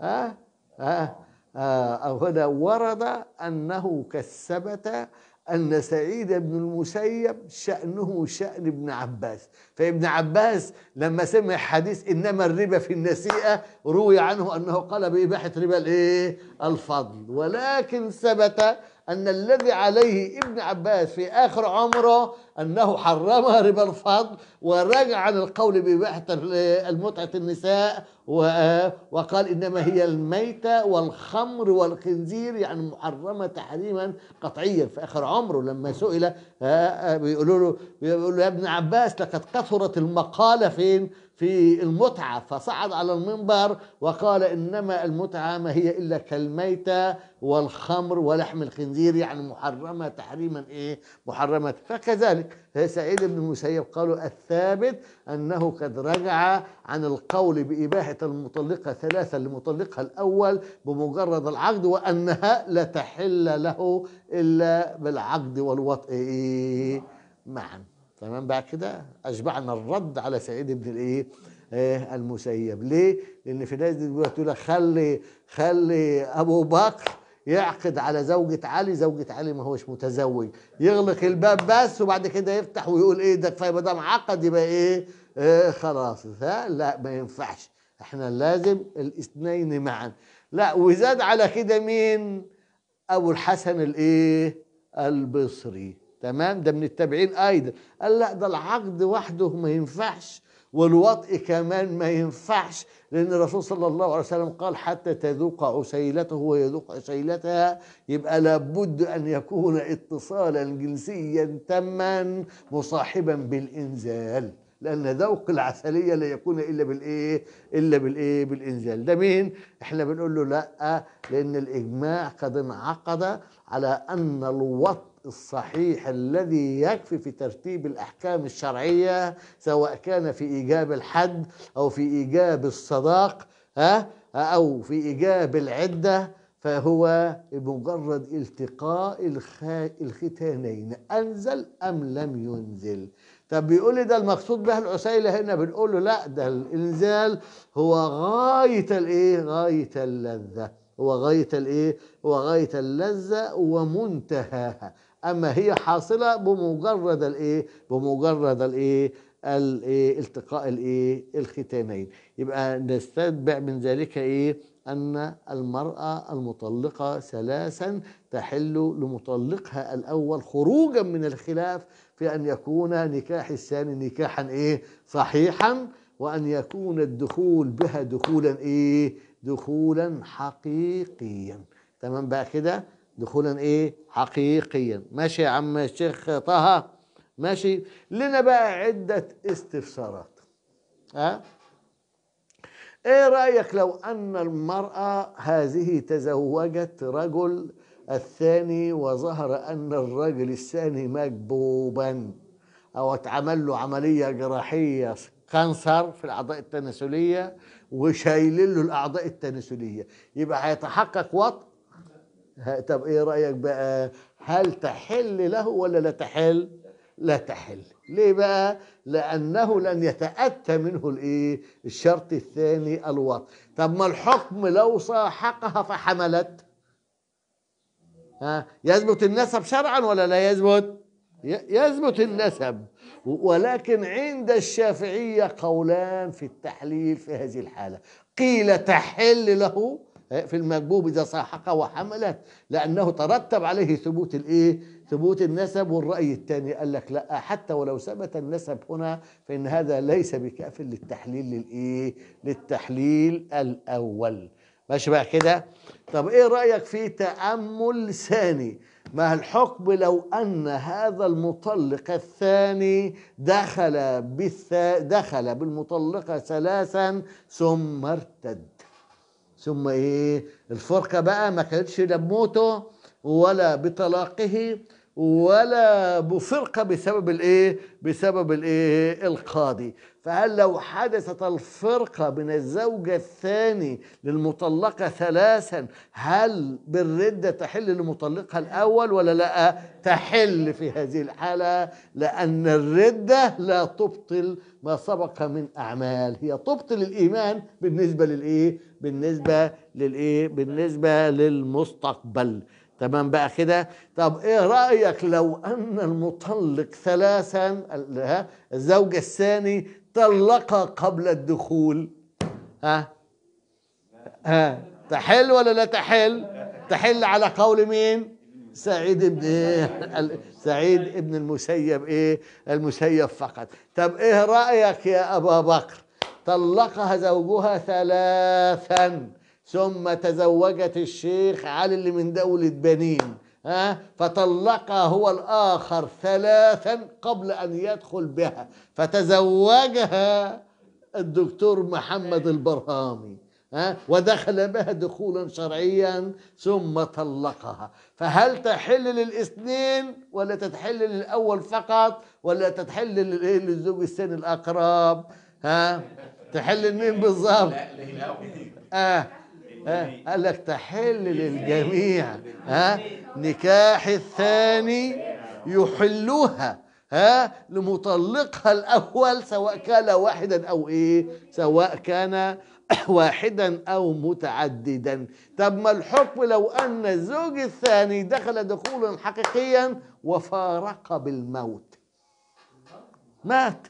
ها أه؟ أه؟ ها أه؟ أو هنا ورد أنه كسبت أن سعيد بن المسيب شأنه شأن ابن عباس فابن عباس لما سمع حديث إنما الربا في النسيئة روي عنه أنه قال بإباحة ربا الفضل ولكن ثبت أن الذي عليه ابن عباس في آخر عمره أنه حرمها ربا الفضل ورجع عن القول بإباحة المتعة النساء وقال إنما هي الميتة والخمر والخنزير يعني محرمة تحريما قطعيا في آخر عمره لما سئل آه، آه، بيقولوا له بيقولوا له يا ابن عباس لقد كثرت المقالة فين في المتعة فصعد على المنبر وقال إنما المتعة ما هي إلا كالميتة والخمر ولحم الخنزير يعني محرمة تحريما إيه محرمة فكذلك سعيد بن المسيب قالوا الثابت أنه قد رجع عن القول بإباحة المطلقة ثلاثة لمطلقها الأول بمجرد العقد وأنها لا تحل له إلا بالعقد والوطء معا نعم. تمام بعد كده أشبعنا الرد على سعيد بن الإيه آه، المسيب ليه؟ لأن في ناس دلوقتي تقول خلي خلي أبو بكر يعقد على زوجة علي زوجة علي ما هوش متزوج يغلق الباب بس وبعد كده يفتح ويقول ايه ده كفايه ده عقد يبقى ايه, إيه خلاص ها لا ما ينفعش احنا لازم الاثنين معا لا وزاد على كده مين ابو الحسن الايه البصري تمام ده من التابعين ايضا قال لا ده العقد وحده ما ينفعش والوطء كمان ما ينفعش لأن الرسول صلى الله عليه وسلم قال حتى تذوق عسيلته ويذوق عسيلتها يبقى لابد أن يكون اتصالا جنسيا تما مصاحبا بالإنزال لأن ذوق العسلية لا يكون إلا بالإيه؟ إلا بالإيه؟ بالإنزال ده مين؟ إحنا بنقول له لأ لأن الإجماع قد انعقد على أن الوط الصحيح الذي يكفي في ترتيب الأحكام الشرعية سواء كان في إيجاب الحد أو في إيجاب الصداق أو في إيجاب العدة فهو بمجرد التقاء الختانين أنزل أم لم ينزل طب بيقول لي ده المقصود به العسيلة هنا بنقول له لا ده الإنزال هو غاية الإيه غاية اللذة هو غاية الإيه هو غاية اللذة ومنتهاها اما هي حاصله بمجرد الايه بمجرد الايه الايه التقاء الايه الختانين يبقى نستتبع من ذلك ايه ان المراه المطلقه ثلاثا تحل لمطلقها الاول خروجا من الخلاف في ان يكون نكاح الثاني نكاحا ايه صحيحا وان يكون الدخول بها دخولا ايه دخولا حقيقيا تمام بقى كده دخولا ايه حقيقيا ماشي يا عم الشيخ طه ماشي لنا بقى عدة استفسارات ها أه؟ ايه رأيك لو ان المرأة هذه تزوجت رجل الثاني وظهر ان الرجل الثاني مكبوبا او اتعمل له عملية جراحية كانسر في الاعضاء التناسلية وشايلين له الاعضاء التناسلية يبقى هيتحقق وطء طب ايه رايك بقى هل تحل له ولا لا تحل لا تحل ليه بقى لانه لن يتاتى منه الايه الشرط الثاني الوط طب ما الحكم لو صاحقها فحملت ها يثبت النسب شرعا ولا لا يثبت يثبت النسب ولكن عند الشافعيه قولان في التحليل في هذه الحاله قيل تحل له إيه، في المكبوب إذا ساحق وحملت لأنه ترتب عليه ثبوت الإيه؟ ثبوت النسب والرأي الثاني قال لك لا حتى ولو ثبت النسب هنا فإن هذا ليس بكاف للتحليل للإيه؟ للتحليل الأول ماشي بقى كده طب إيه رأيك في تأمل ثاني؟ ما الحكم لو أن هذا المطلق الثاني دخل بالث... دخل بالمطلقة ثلاثا ثم ارتد ثم ايه الفرقه بقى ما كانتش لا بموته ولا بطلاقه ولا بفرقه بسبب الايه بسبب الايه القاضي فهل لو حدثت الفرقة بين الزوجة الثاني للمطلقة ثلاثا هل بالردة تحل لمطلقها الأول ولا لا تحل في هذه الحالة لأن الردة لا تبطل ما سبق من أعمال هي تبطل الإيمان بالنسبة للإيه بالنسبة للإيه بالنسبة للمستقبل تمام بقى كده طب ايه رأيك لو أن المطلق ثلاثا الزوجة الثاني طلق قبل الدخول ها ها تحل ولا لا تحل تحل على قول مين سعيد ابن ايه سعيد ابن المسيب ايه المسيب فقط طب ايه رأيك يا ابا بكر طلقها زوجها ثلاثا ثم تزوجت الشيخ علي اللي من دولة بنين فطلق هو الآخر ثلاثا قبل أن يدخل بها فتزوجها الدكتور محمد إيه. البرهامي ودخل بها دخولا شرعيا ثم طلقها فهل تحل للاثنين ولا تتحل للأول فقط ولا تتحل للزوج الثاني الأقرب ها تحل لمين بالظبط آه ها قال لك تحل للجميع ها نكاح الثاني يحلها ها لمطلقها الاول سواء كان واحدا او ايه سواء كان [coughs] واحدا او متعددا طب ما الحكم لو ان الزوج الثاني دخل دخولا حقيقيا وفارق بالموت مات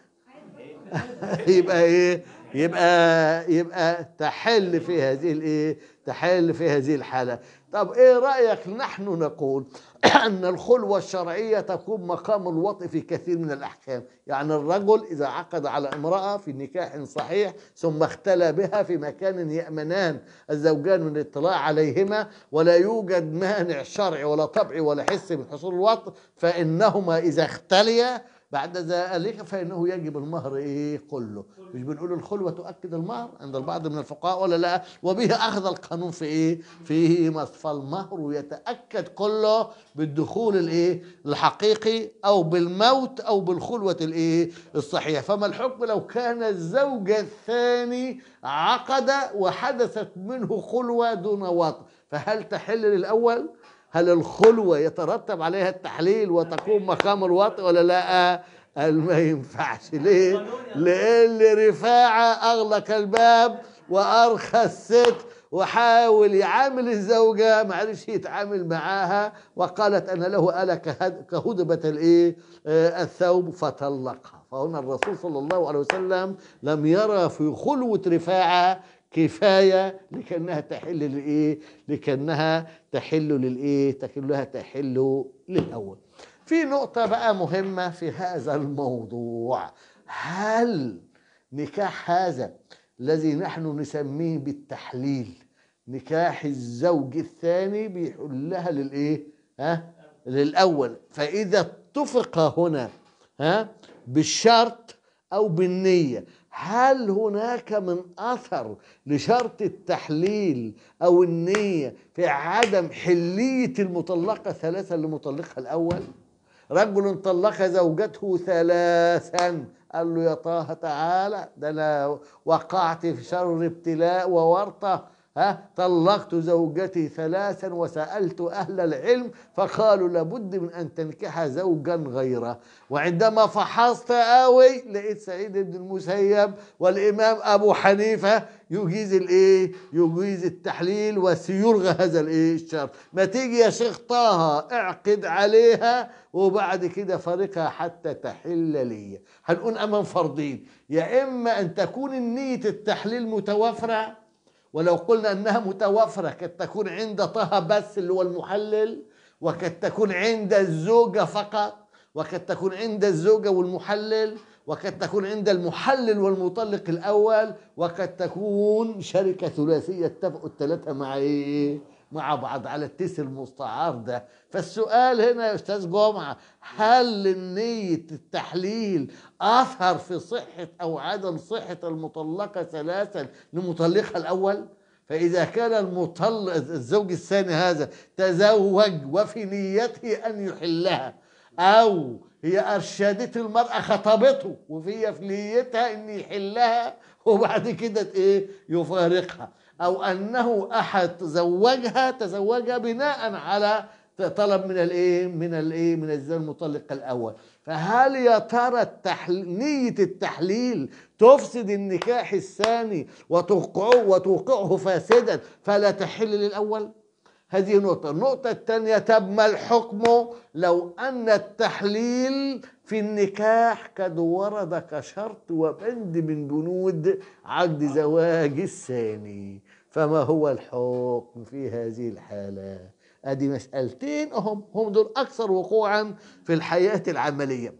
[laughs] يبقى ايه يبقى يبقى تحل في هذه الايه تحل في هذه الحاله طب ايه رايك نحن نقول [clears throat] ان الخلوه الشرعيه تكون مقام الوطء في كثير من الاحكام يعني الرجل اذا عقد على امراه في نكاح صحيح ثم اختلى بها في مكان يامنان الزوجان من الاطلاع عليهما ولا يوجد مانع شرعي ولا طبعي ولا حسي من حصول الوطء فانهما اذا اختليا بعد ذلك فإنه يجب المهر إيه كله مش بنقول الخلوة تؤكد المهر عند البعض من الفقهاء ولا لا وبه أخذ القانون في إيه فيه مصر فالمهر يتأكد كله بالدخول الإيه الحقيقي أو بالموت أو بالخلوة الإيه الصحيحة فما الحكم لو كان الزوج الثاني عقد وحدثت منه خلوة دون وطن فهل تحل للأول؟ هل الخلوة يترتب عليها التحليل وتقوم مقام الوطئ ولا لا قال ما ينفعش ليه لأن رفاعة أغلق الباب وأرخى الست وحاول يعامل الزوجة ما عرفش يتعامل معاها وقالت أنا له ألا كهدبة الإيه آه، الثوب فطلقها فهنا الرسول صلى الله عليه وسلم لم يرى في خلوة رفاعة كفاية لكأنها تحل للإيه لكأنها تحل للإيه تكلها تحل للأول في نقطة بقى مهمة في هذا الموضوع هل نكاح هذا الذي نحن نسميه بالتحليل نكاح الزوج الثاني بيحلها للايه ها للاول فاذا اتفق هنا ها بالشرط او بالنيه هل هناك من اثر لشرط التحليل او النيه في عدم حليه المطلقه ثلاثه اللي مطلقها الاول رجل طلق زوجته ثلاثا قال له يا طه تعالى ده انا وقعت في شر ابتلاء وورطه ها طلقت زوجتي ثلاثا وسألت أهل العلم فقالوا لابد من أن تنكح زوجا غيره وعندما فحصت قوي لقيت سعيد بن المسيب والإمام أبو حنيفة يجيز الإيه يجيز التحليل وسيلغى هذا الإيه الشرط ما تيجي يا شيخ طه اعقد عليها وبعد كده فارقها حتى تحل لي هنقول أمام فرضين يا إما أن تكون النية التحليل متوفرة ولو قلنا أنها متوافرة قد تكون عند طه بس اللي هو المحلل وقد تكون عند الزوجة فقط وقد تكون عند الزوجة والمحلل وقد تكون عند المحلل والمطلق الأول وقد تكون شركة ثلاثية اتفقوا الثلاثة مع إيه مع بعض على التيس المستعار ده فالسؤال هنا يا أستاذ جمعة هل نية التحليل أثر في صحة أو عدم صحة المطلقة ثلاثا لمطلقها الأول؟ فإذا كان المطلق الزوج الثاني هذا تزوج وفي نيته أن يحلها أو هي أرشدت المرأة خطبته وفي في نيتها أن يحلها وبعد كده إيه يفارقها أو أنه أحد تزوجها تزوجها بناء على طلب من الايه من الايه من الزوج المطلق الاول فهل يا ترى نيه التحليل تفسد النكاح الثاني وتوقعه وتوقعه فاسدا فلا تحل للاول هذه نقطة النقطة الثانية طب ما الحكم لو أن التحليل في النكاح قد ورد كشرط وبند من بنود عقد زواج الثاني فما هو الحكم في هذه الحالة أدي مسألتين هم هم دول أكثر وقوعا في الحياة العملية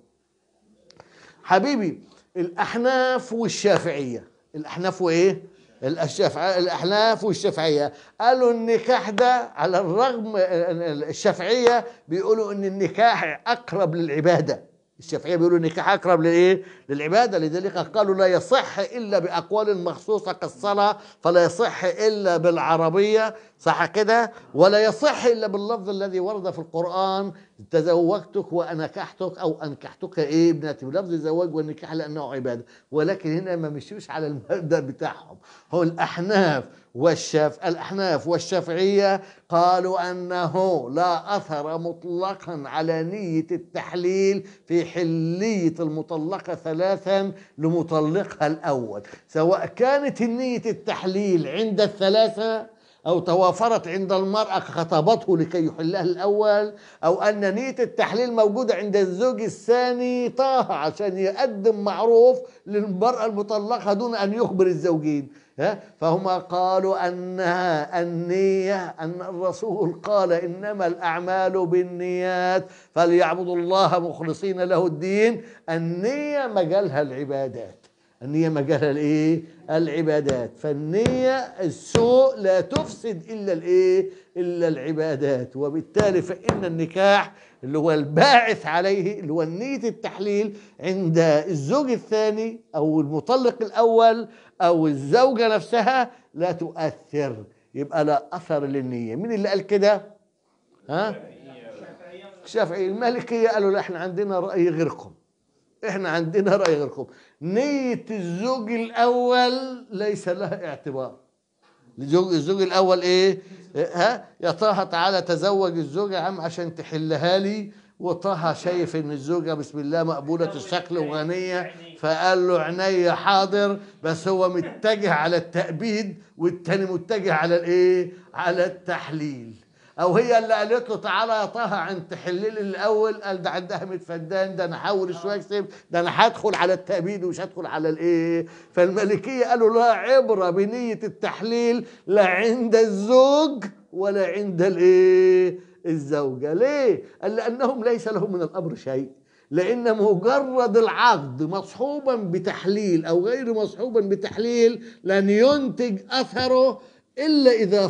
حبيبي الأحناف والشافعية الأحناف وإيه؟ الشفع... الاحناف والشافعيه قالوا النكاح ده على الرغم الشافعيه بيقولوا ان النكاح اقرب للعباده الشافعية بيقولوا النكاح أقرب للإيه؟ للعبادة لذلك قالوا لا يصح إلا بأقوال مخصوصة كالصلاة فلا يصح إلا بالعربية صح كده؟ ولا يصح إلا باللفظ الذي ورد في القرآن تزوجتك وأنكحتك أو أنكحتك إيه ابنتي بلفظ الزواج والنكاح لأنه عبادة ولكن هنا ما مشيوش على المبدأ بتاعهم هو الأحناف والشاف الأحناف والشافعية قالوا أنه لا أثر مطلقا على نية التحليل في حلية المطلقة ثلاثا لمطلقها الأول سواء كانت نية التحليل عند الثلاثة أو توافرت عند المرأة خطبته لكي يحلها الأول أو أن نية التحليل موجودة عند الزوج الثاني طه عشان يقدم معروف للمرأة المطلقة دون أن يخبر الزوجين فهم قالوا أنها النية أن الرسول قال إنما الأعمال بالنيات فليعبدوا الله مخلصين له الدين النية مجالها العبادات النية مجالها الايه؟ العبادات فالنية السوء لا تفسد الا الايه؟ الا العبادات وبالتالي فإن النكاح اللي هو الباعث عليه اللي هو نية التحليل عند الزوج الثاني أو المطلق الأول أو الزوجة نفسها لا تؤثر يبقى لا أثر للنية مين اللي قال كده ها الشافعي المالكية قالوا لا احنا عندنا رأي غيركم احنا عندنا رأي غيركم نية الزوج الأول ليس لها اعتبار الزوج, الزوج الأول ايه ها يا طه تعالى تزوج الزوجة يا عم عشان تحلها لي وطه شايف ان الزوجة بسم الله مقبولة الشكل وغنية فقال له عيني حاضر بس هو متجه على التأبيد والتاني متجه على الايه على التحليل او هي اللي قالت له تعالى يا طه عن تحليل الاول قال ده عندها متفدان ده انا هحاول شويه اكسب ده انا هدخل على التابيد ومش هدخل على الايه فالملكيه قالوا لا عبره بنيه التحليل لا عند الزوج ولا عند الايه الزوجه ليه قال لانهم ليس لهم من الامر شيء لأن مجرد العقد مصحوبا بتحليل أو غير مصحوبا بتحليل لن ينتج أثره إلا إذا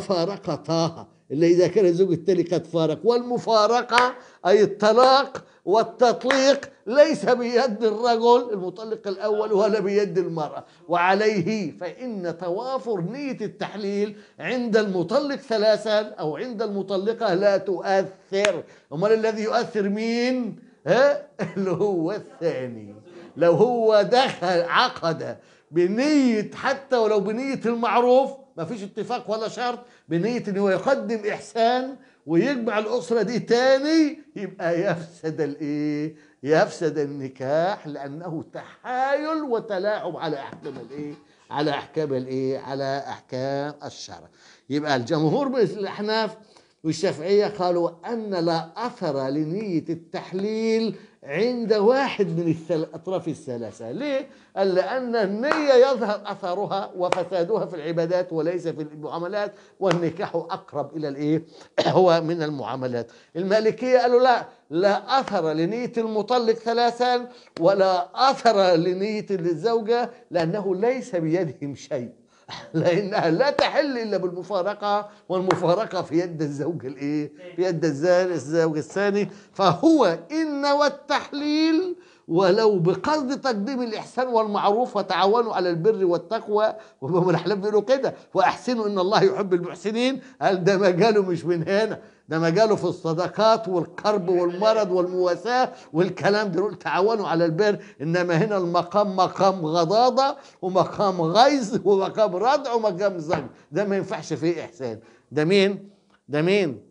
طه إلا إذا كان الزوج التالي قد فارق والمفارقة أي الطلاق والتطليق ليس بيد الرجل المطلق الأول ولا بيد المرأة وعليه فإن توافر نية التحليل عند المطلق ثلاثا أو عند المطلقة لا تؤثر أمال الذي يؤثر مين؟ [laughs] اللي هو الثاني لو هو دخل عقد بنية حتى ولو بنية المعروف مفيش اتفاق ولا شرط بنية انه يقدم احسان ويجمع الاسرة دي تاني يبقى يفسد الايه يفسد النكاح لانه تحايل وتلاعب على احكام الايه على احكام الايه على احكام الشرع يبقى الجمهور بالاحناف والشافعية قالوا أن لا أثر لنية التحليل عند واحد من الأطراف الثلاثة ليه؟ قال لأن النية يظهر أثرها وفسادها في العبادات وليس في المعاملات والنكاح أقرب إلى الإيه؟ [clears throat] هو من المعاملات المالكية قالوا لا لا أثر لنية المطلق ثلاثا ولا أثر لنية الزوجة لأنه ليس بيدهم شيء [laughs] لانها لا تحل الا بالمفارقه والمفارقه في يد الزوج الايه في يد الزوج الثاني فهو ان والتحليل ولو بقصد تقديم الاحسان والمعروف وتعاونوا على البر والتقوى وهم الاحلام بيقولوا كده واحسنوا ان الله يحب المحسنين قال ده مجاله مش من هنا ده مجاله في الصدقات والقرب والمرض والمواساة والكلام ده تعاونوا على البر إنما هنا المقام مقام غضاضة ومقام غيظ ومقام ردع ومقام زج ده ما ينفعش فيه إحسان ده مين؟ ده مين؟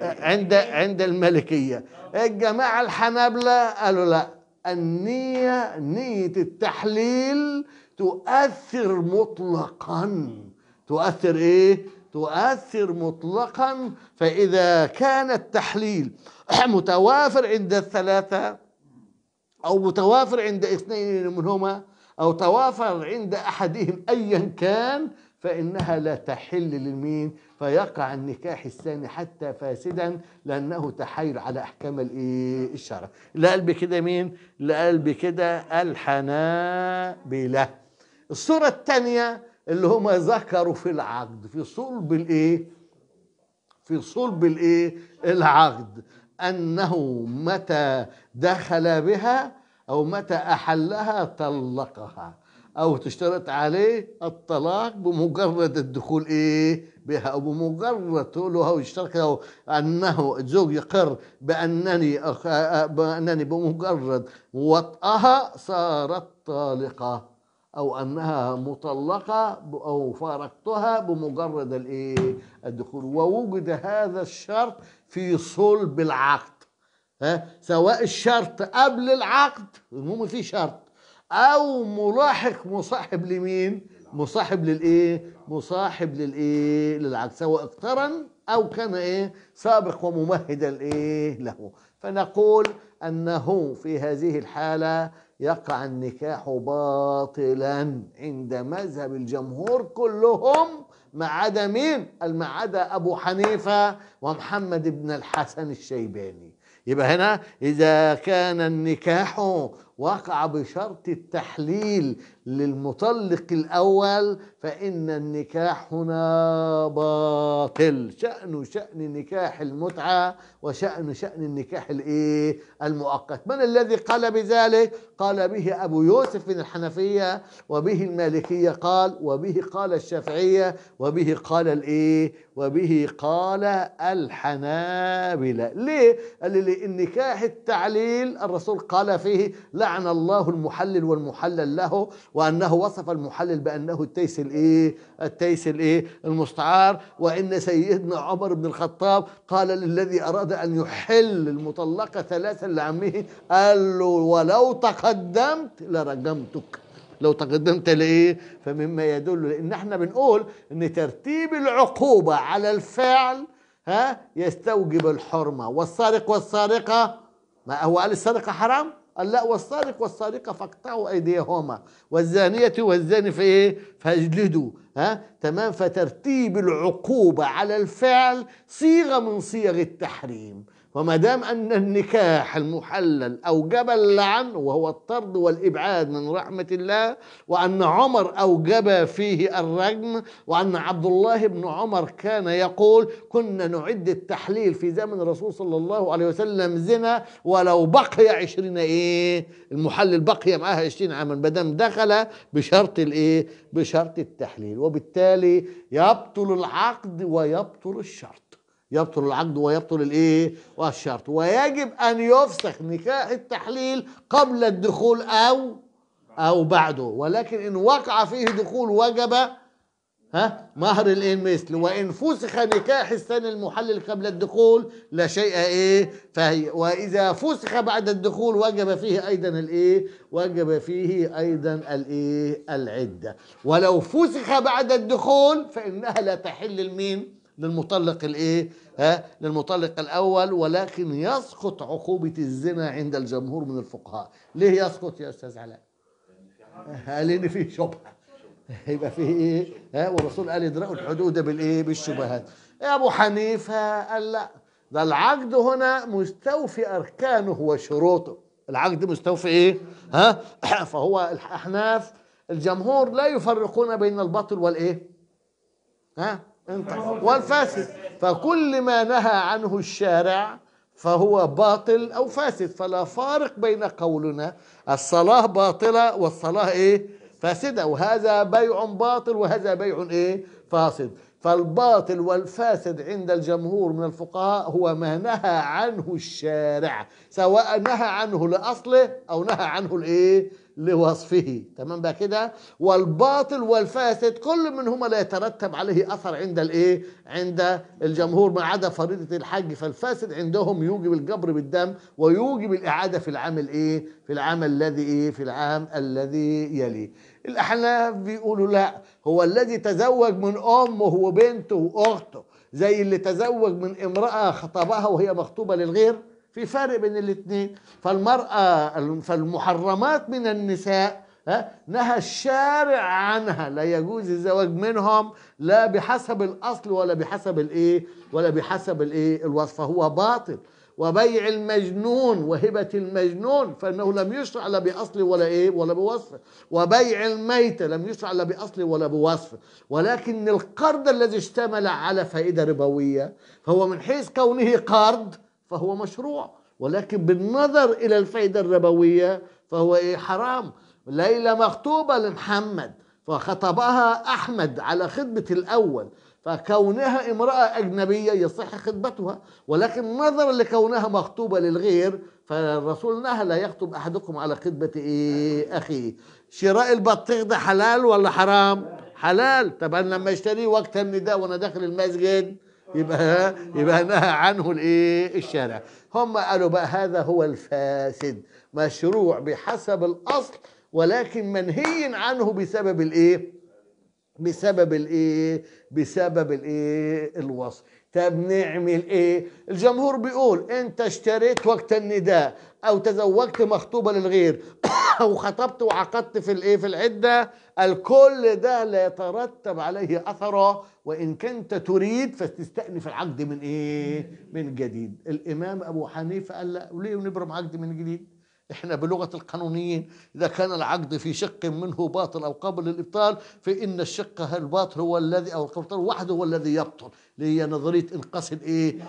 عند عند الملكية الجماعة الحنابلة قالوا لا النية نية التحليل تؤثر مطلقا تؤثر ايه تؤثر مطلقا فإذا كان التحليل [clears throat] متوافر عند الثلاثة أو متوافر عند اثنين منهما أو توافر عند أحدهم أيا كان فإنها لا تحل للمين فيقع النكاح الثاني حتى فاسدا لأنه تحايل على أحكام الإيه الشرع اللي قال بكده مين؟ اللي قال بكده الحنابلة الصورة الثانية اللي هم ذكروا في العقد في صلب الايه في صلب الايه العقد انه متى دخل بها او متى احلها طلقها او تشترط عليه الطلاق بمجرد الدخول ايه بها او بمجرد تقولها او يشترك انه الزوج يقر بانني بانني بمجرد وطئها صارت طالقه او انها مطلقه او فارقتها بمجرد الايه الدخول ووجد هذا الشرط في صلب العقد ها سواء الشرط قبل العقد المهم في شرط او ملاحق مصاحب لمين مصاحب للايه مصاحب للايه للعقد سواء اقترن او كان ايه سابق وممهدا الايه له فنقول انه في هذه الحاله يقع النكاح باطلا عند مذهب الجمهور كلهم ما عدا مين؟ ما عدا أبو حنيفة ومحمد بن الحسن الشيباني يبقى هنا إذا كان النكاح وقع بشرط التحليل للمطلق الأول فإن النكاح هنا باطل شأن شأن نكاح المتعة وشأن شأن النكاح الإيه المؤقت من الذي قال بذلك قال به أبو يوسف من الحنفية وبه المالكية قال وبه قال الشافعية وبه قال الإيه وبه قال الحنابلة ليه قال لي النكاح التعليل الرسول قال فيه لعن الله المحلل والمحلل له وأنه وصف المحلل بأنه التيس الإيه التيس الإيه المستعار وإن سيدنا عمر بن الخطاب قال للذي أراد أن يحل المطلقة ثلاثا لعمه قال له ولو تقدمت لرجمتك لو تقدمت لإيه فمما يدل لأن احنا بنقول أن ترتيب العقوبة على الفعل ها يستوجب الحرمة والسارق والسارقة ما هو قال السرقة حرام قال لا والسارق والسارقة فاقطعوا أيديهما والزانية والزاني فإيه فاجلدوا ها تمام فترتيب العقوبة على الفعل صيغة من صيغ التحريم فما دام أن النكاح المحلل أوجب اللعن وهو الطرد والإبعاد من رحمة الله وأن عمر أوجب فيه الرجم وأن عبد الله بن عمر كان يقول كنا نعد التحليل في زمن الرسول صلى الله عليه وسلم زنا ولو بقي عشرين إيه المحلل بقي معها عشرين عاما بدم دخل بشرط الإيه بشرط التحليل وبالتالي يبطل العقد ويبطل الشرط يبطل العقد ويبطل الايه والشرط ويجب ان يفسخ نكاح التحليل قبل الدخول او او بعده ولكن ان وقع فيه دخول وجب ها مهر المثل وان فسخ نكاح الثاني المحلل قبل الدخول لا شيء ايه فهي واذا فسخ بعد الدخول وجب فيه ايضا الايه وجب فيه ايضا الايه العده ولو فسخ بعد الدخول فانها لا تحل لمين للمطلق الايه ها للمطلق الاول ولكن يسقط عقوبه الزنا عند الجمهور من الفقهاء ليه يسقط يا استاذ علاء لان في شبهه يبقى في ايه ها والرسول قال ادرأوا الحدود بالايه بالشبهات يا ابو حنيفه قال لا ده العقد هنا مستوفي اركانه وشروطه العقد مستوفي ايه ها [coughs] فهو الاحناف الجمهور لا يفرقون بين الباطل والايه ها والفاسد فكل ما نهى عنه الشارع فهو باطل أو فاسد فلا فارق بين قولنا الصلاة باطلة والصلاة إيه فاسدة وهذا بيع باطل وهذا بيع إيه فاسد فالباطل والفاسد عند الجمهور من الفقهاء هو ما نهى عنه الشارع سواء نهى عنه لأصله أو نهى عنه الإيه لوصفه تمام بقى كده والباطل والفاسد كل منهما لا يترتب عليه اثر عند الايه عند الجمهور ما عدا فريضه الحج فالفاسد عندهم يوجب الجبر بالدم ويوجب الاعاده في العام الايه في العام الذي ايه في العام الذي يليه الاحناف بيقولوا لا هو الذي تزوج من امه وبنته واخته زي اللي تزوج من امراه خطبها وهي مخطوبه للغير في فرق بين الاثنين فالمرأة فالمحرمات من النساء نهى الشارع عنها لا يجوز الزواج منهم لا بحسب الاصل ولا بحسب الايه ولا بحسب الايه الوصف هو باطل وبيع المجنون وهبة المجنون فإنه لم يشرع لا بأصل ولا إيه ولا بوصف وبيع الميتة لم يشرع لا بأصل ولا بوصف ولكن القرض الذي اشتمل على فائدة ربوية فهو من حيث كونه قرض فهو مشروع ولكن بالنظر إلى الفائدة الربوية فهو إيه حرام ليلى مخطوبة لمحمد فخطبها أحمد على خطبة الأول فكونها امرأة أجنبية يصح خطبتها ولكن نظرا لكونها مخطوبة للغير فالرسول نهى لا يخطب أحدكم على خطبة إيه أخيه شراء البطيخ ده حلال ولا حرام؟ حلال طب أنا لما أشتريه وقت النداء وأنا داخل المسجد يبقى يبقى نهى عنه الايه الشارع هم قالوا بقى هذا هو الفاسد مشروع بحسب الاصل ولكن منهي عنه بسبب الايه بسبب الايه بسبب الايه الوصف طب نعمل ايه الجمهور بيقول انت اشتريت وقت النداء او تزوجت مخطوبه للغير [coughs] او خطبت وعقدت في الايه في العده الكل ده لا يترتب عليه اثره وإن كنت تريد فتستأنف العقد من إيه؟ من جديد الإمام أبو حنيفة قال لا وليه نبرم عقد من جديد؟ إحنا بلغة القانونيين إذا كان العقد في شق منه باطل أو قابل للإبطال فإن الشق الباطل هو الذي أو القبطل وحده هو الذي يبطل اللي هي نظريه انقاص الايه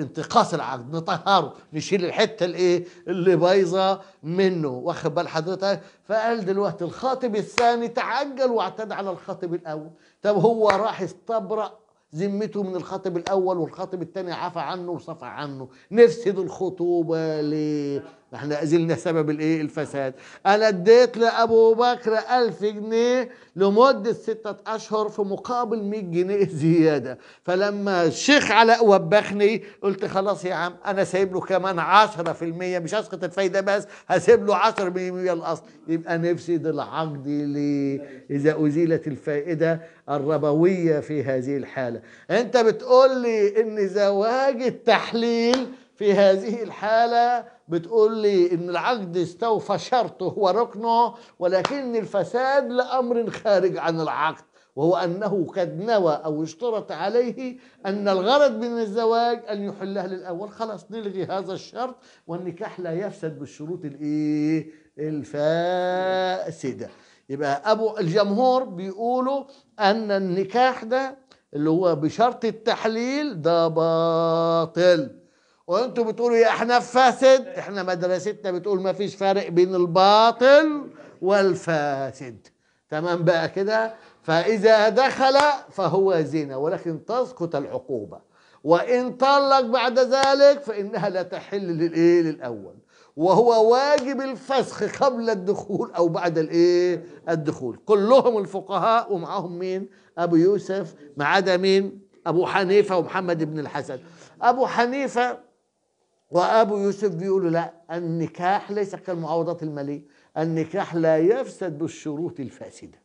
انتقاص العقد نطهره نشيل الحته الايه اللي بايظه منه واخد بال حضرتك فقال دلوقتي الخاطب الثاني تعجل واعتدى على الخاطب الاول طب هو راح استبرأ ذمته من الخاطب الاول والخاطب الثاني عفى عنه وصفى عنه نفسد الخطوبه ليه احنا ازلنا سبب الايه الفساد انا اديت لابو بكر ألف جنيه لمدة ستة اشهر في مقابل 100 جنيه زيادة فلما الشيخ علاء وبخني قلت خلاص يا عم انا سايب له كمان عشرة في المية مش هسقط الفايدة بس هسيب له عشرة في المية الاصل يبقى نفسد العقد ليه اذا ازيلت الفائدة الربوية في هذه الحالة انت بتقول لي ان زواج التحليل في هذه الحالة بتقول لي إن العقد استوفى شرطه وركنه ولكن الفساد لأمر خارج عن العقد وهو أنه قد نوى أو اشترط عليه أن الغرض من الزواج أن يحلها للأول خلاص نلغي هذا الشرط والنكاح لا يفسد بالشروط الإيه الفاسدة يبقى أبو الجمهور بيقولوا أن النكاح ده اللي هو بشرط التحليل ده باطل وانتم بتقولوا يا احنا فاسد احنا مدرستنا بتقول ما فيش فارق بين الباطل والفاسد تمام بقى كده فاذا دخل فهو زنا ولكن تسقط العقوبه وان طلق بعد ذلك فانها لا تحل للايه للاول وهو واجب الفسخ قبل الدخول او بعد الايه الدخول كلهم الفقهاء ومعاهم مين ابو يوسف ما عدا مين ابو حنيفه ومحمد بن الحسن ابو حنيفه وابو يوسف بيقولوا لا النكاح ليس كالمعاوضات الماليه النكاح لا يفسد بالشروط الفاسده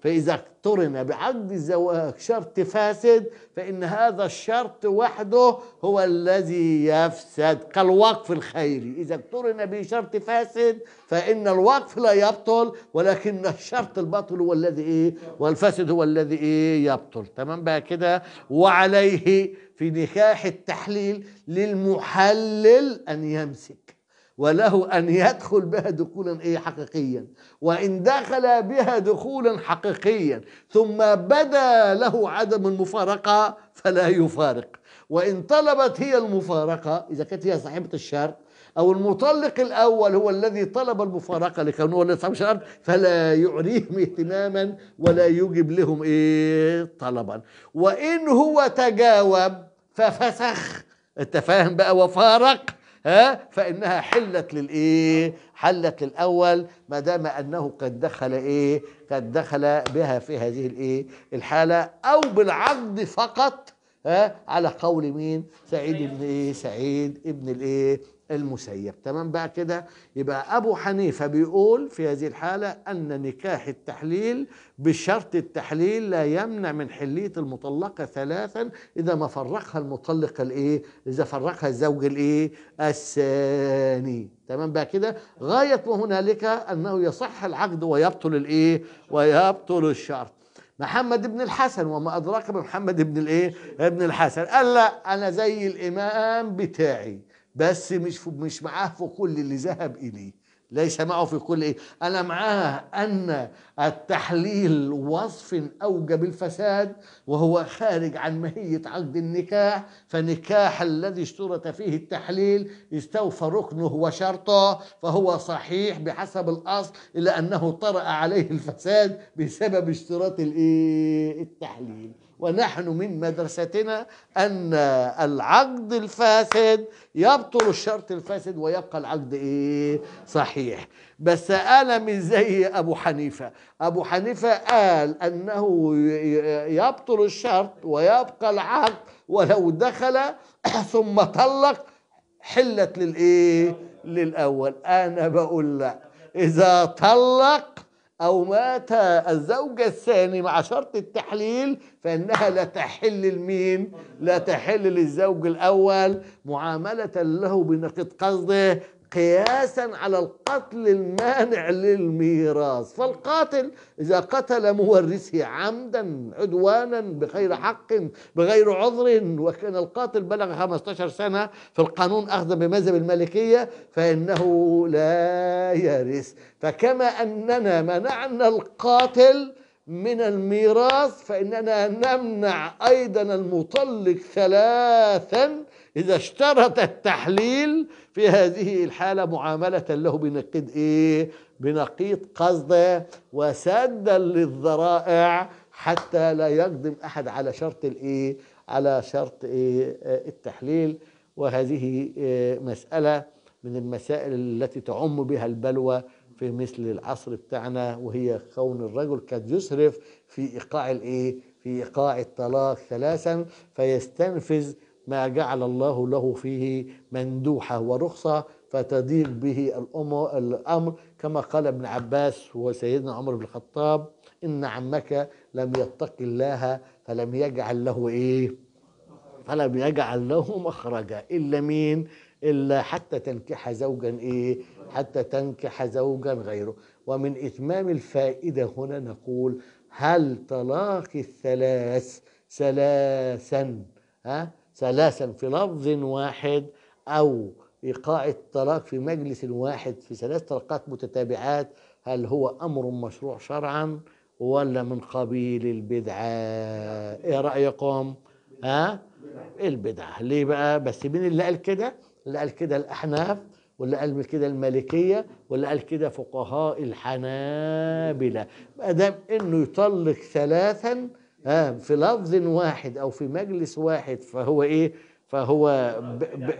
فإذا اقترن بعقد الزواج شرط فاسد فإن هذا الشرط وحده هو الذي يفسد كالوقف الخيري إذا اقترن بشرط فاسد فإن الوقف لا يبطل ولكن الشرط الباطل هو الذي إيه والفاسد هو الذي إيه يبطل تمام بقى كده وعليه في نكاح التحليل للمحلل أن يمسك وله أن يدخل بها دخولا إيه حقيقيا وإن دخل بها دخولا حقيقيا ثم بدا له عدم المفارقة فلا يفارق وإن طلبت هي المفارقة إذا كانت هي صاحبة الشرط أو المطلق الأول هو الذي طلب المفارقة لكونه هو صاحب الشرط فلا يعنيهم اهتماما ولا يجب لهم إيه طلبا وإن هو تجاوب ففسخ التفاهم بقى وفارق ها فانها حلت للايه حلت للاول ما دام انه قد دخل ايه قد دخل بها في هذه الايه الحاله او بالعقد فقط ها على قول مين سعيد بن ايه سعيد ابن الايه المسيب تمام بقى كده يبقى أبو حنيفة بيقول في هذه الحالة أن نكاح التحليل بشرط التحليل لا يمنع من حلية المطلقة ثلاثا إذا ما فرقها المطلق الإيه إذا فرقها الزوج الإيه الثاني تمام بقى كده غاية وهنالك أنه يصح العقد ويبطل الإيه ويبطل الشرط محمد بن الحسن وما أدراك بمحمد بن الإيه ابن الحسن قال لا أنا زي الإمام بتاعي بس مش مش معاه في كل اللي ذهب اليه ليس معه في كل ايه انا معاه ان التحليل وصف اوجب الفساد وهو خارج عن ماهيه عقد النكاح فنكاح الذي اشترط فيه التحليل استوفى ركنه وشرطه فهو صحيح بحسب الاصل الا انه طرا عليه الفساد بسبب اشتراط الايه التحليل ونحن من مدرستنا أن العقد الفاسد يبطل الشرط الفاسد ويبقى العقد إيه صحيح بس أنا من زي أبو حنيفة أبو حنيفة قال أنه يبطل الشرط ويبقى العقد ولو دخل [clears throat] ثم طلق حلت للإيه للأول أنا بقول لا إذا طلق أو مات الزوجة الثاني مع شرط التحليل فإنها لا تحل المين لا تحل للزوج الأول معاملة له بنقيض قصده قياسا على القتل المانع للميراث فالقاتل إذا قتل مورثه عمدا عدوانا بغير حق بغير عذر وكان القاتل بلغ 15 سنة في القانون أخذا بمذهب المالكية فإنه لا يرث فكما أننا منعنا القاتل من الميراث فإننا نمنع أيضا المطلق ثلاثا إذا اشترط التحليل في هذه الحالة معاملة له بنقيض إيه؟ بنقيض قصده وسدا للذرائع حتى لا يقدم أحد على شرط الإيه؟ على شرط إيه؟ التحليل وهذه إيه، مسألة من المسائل التي تعم بها البلوى في مثل العصر بتاعنا وهي كون الرجل قد يسرف في إيقاع الإيه؟ في إيقاع الطلاق ثلاثا فيستنفذ ما جعل الله له فيه مندوحة ورخصة فتضيق به الأمر كما قال ابن عباس وسيدنا عمر بن الخطاب إن عمك لم يتق الله فلم يجعل له إيه فلم يجعل له مخرجا إلا مين إلا حتى تنكح زوجا إيه حتى تنكح زوجا غيره ومن إتمام الفائدة هنا نقول هل طلاق الثلاث ثلاثا ها ثلاثا في لفظ واحد أو إيقاع الطلاق في مجلس واحد في ثلاث طلقات متتابعات هل هو أمر مشروع شرعا ولا من قبيل البدعة إيه رأيكم ها البدعة ليه بقى بس مين اللي قال كده اللي قال كده الأحناف واللي قال كده المالكية واللي قال كده فقهاء الحنابلة ما دام إنه يطلق ثلاثا في لفظ واحد أو في مجلس واحد فهو إيه فهو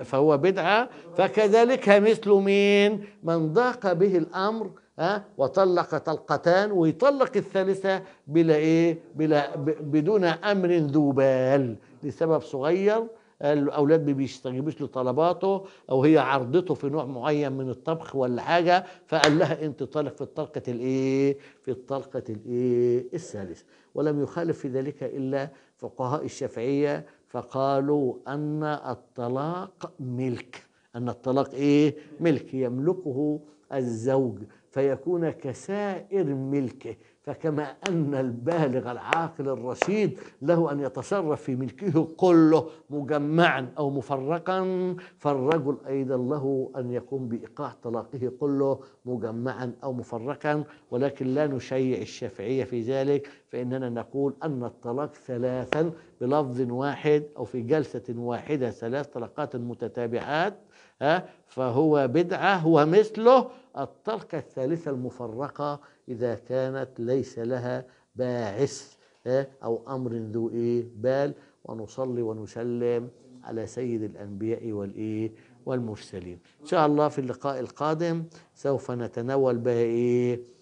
فهو بدعة فكذلك مثل مين من ضاق به الأمر ها وطلق طلقتان ويطلق الثالثة بلا إيه بلا بدون أمر ذو بال لسبب صغير الاولاد ما بيستجيبوش لطلباته او هي عرضته في نوع معين من الطبخ ولا حاجه فقال لها انت طالق في الطلقه الايه في الطلقه الايه الثالثه ولم يخالف في ذلك إلا فقهاء الشافعية فقالوا أن الطلاق ملك أن الطلاق إيه؟ ملك يملكه الزوج فيكون كسائر ملكه فكما أن البالغ العاقل الرشيد له أن يتصرف في ملكه كله مجمعا أو مفرقا فالرجل أيضا له أن يقوم بإيقاع طلاقه كله مجمعا أو مفرقا ولكن لا نشيع الشافعية في ذلك فإننا نقول أن الطلاق ثلاثا بلفظ واحد أو في جلسة واحدة ثلاث طلقات متتابعات فهو بدعة ومثله الطلقة الثالثة المفرقة إذا كانت ليس لها باعث آه، أو أمر ذو إيه بال ونصلي ونسلم على سيد الأنبياء والإيه والمرسلين إن شاء الله في اللقاء القادم سوف نتناول بها إيه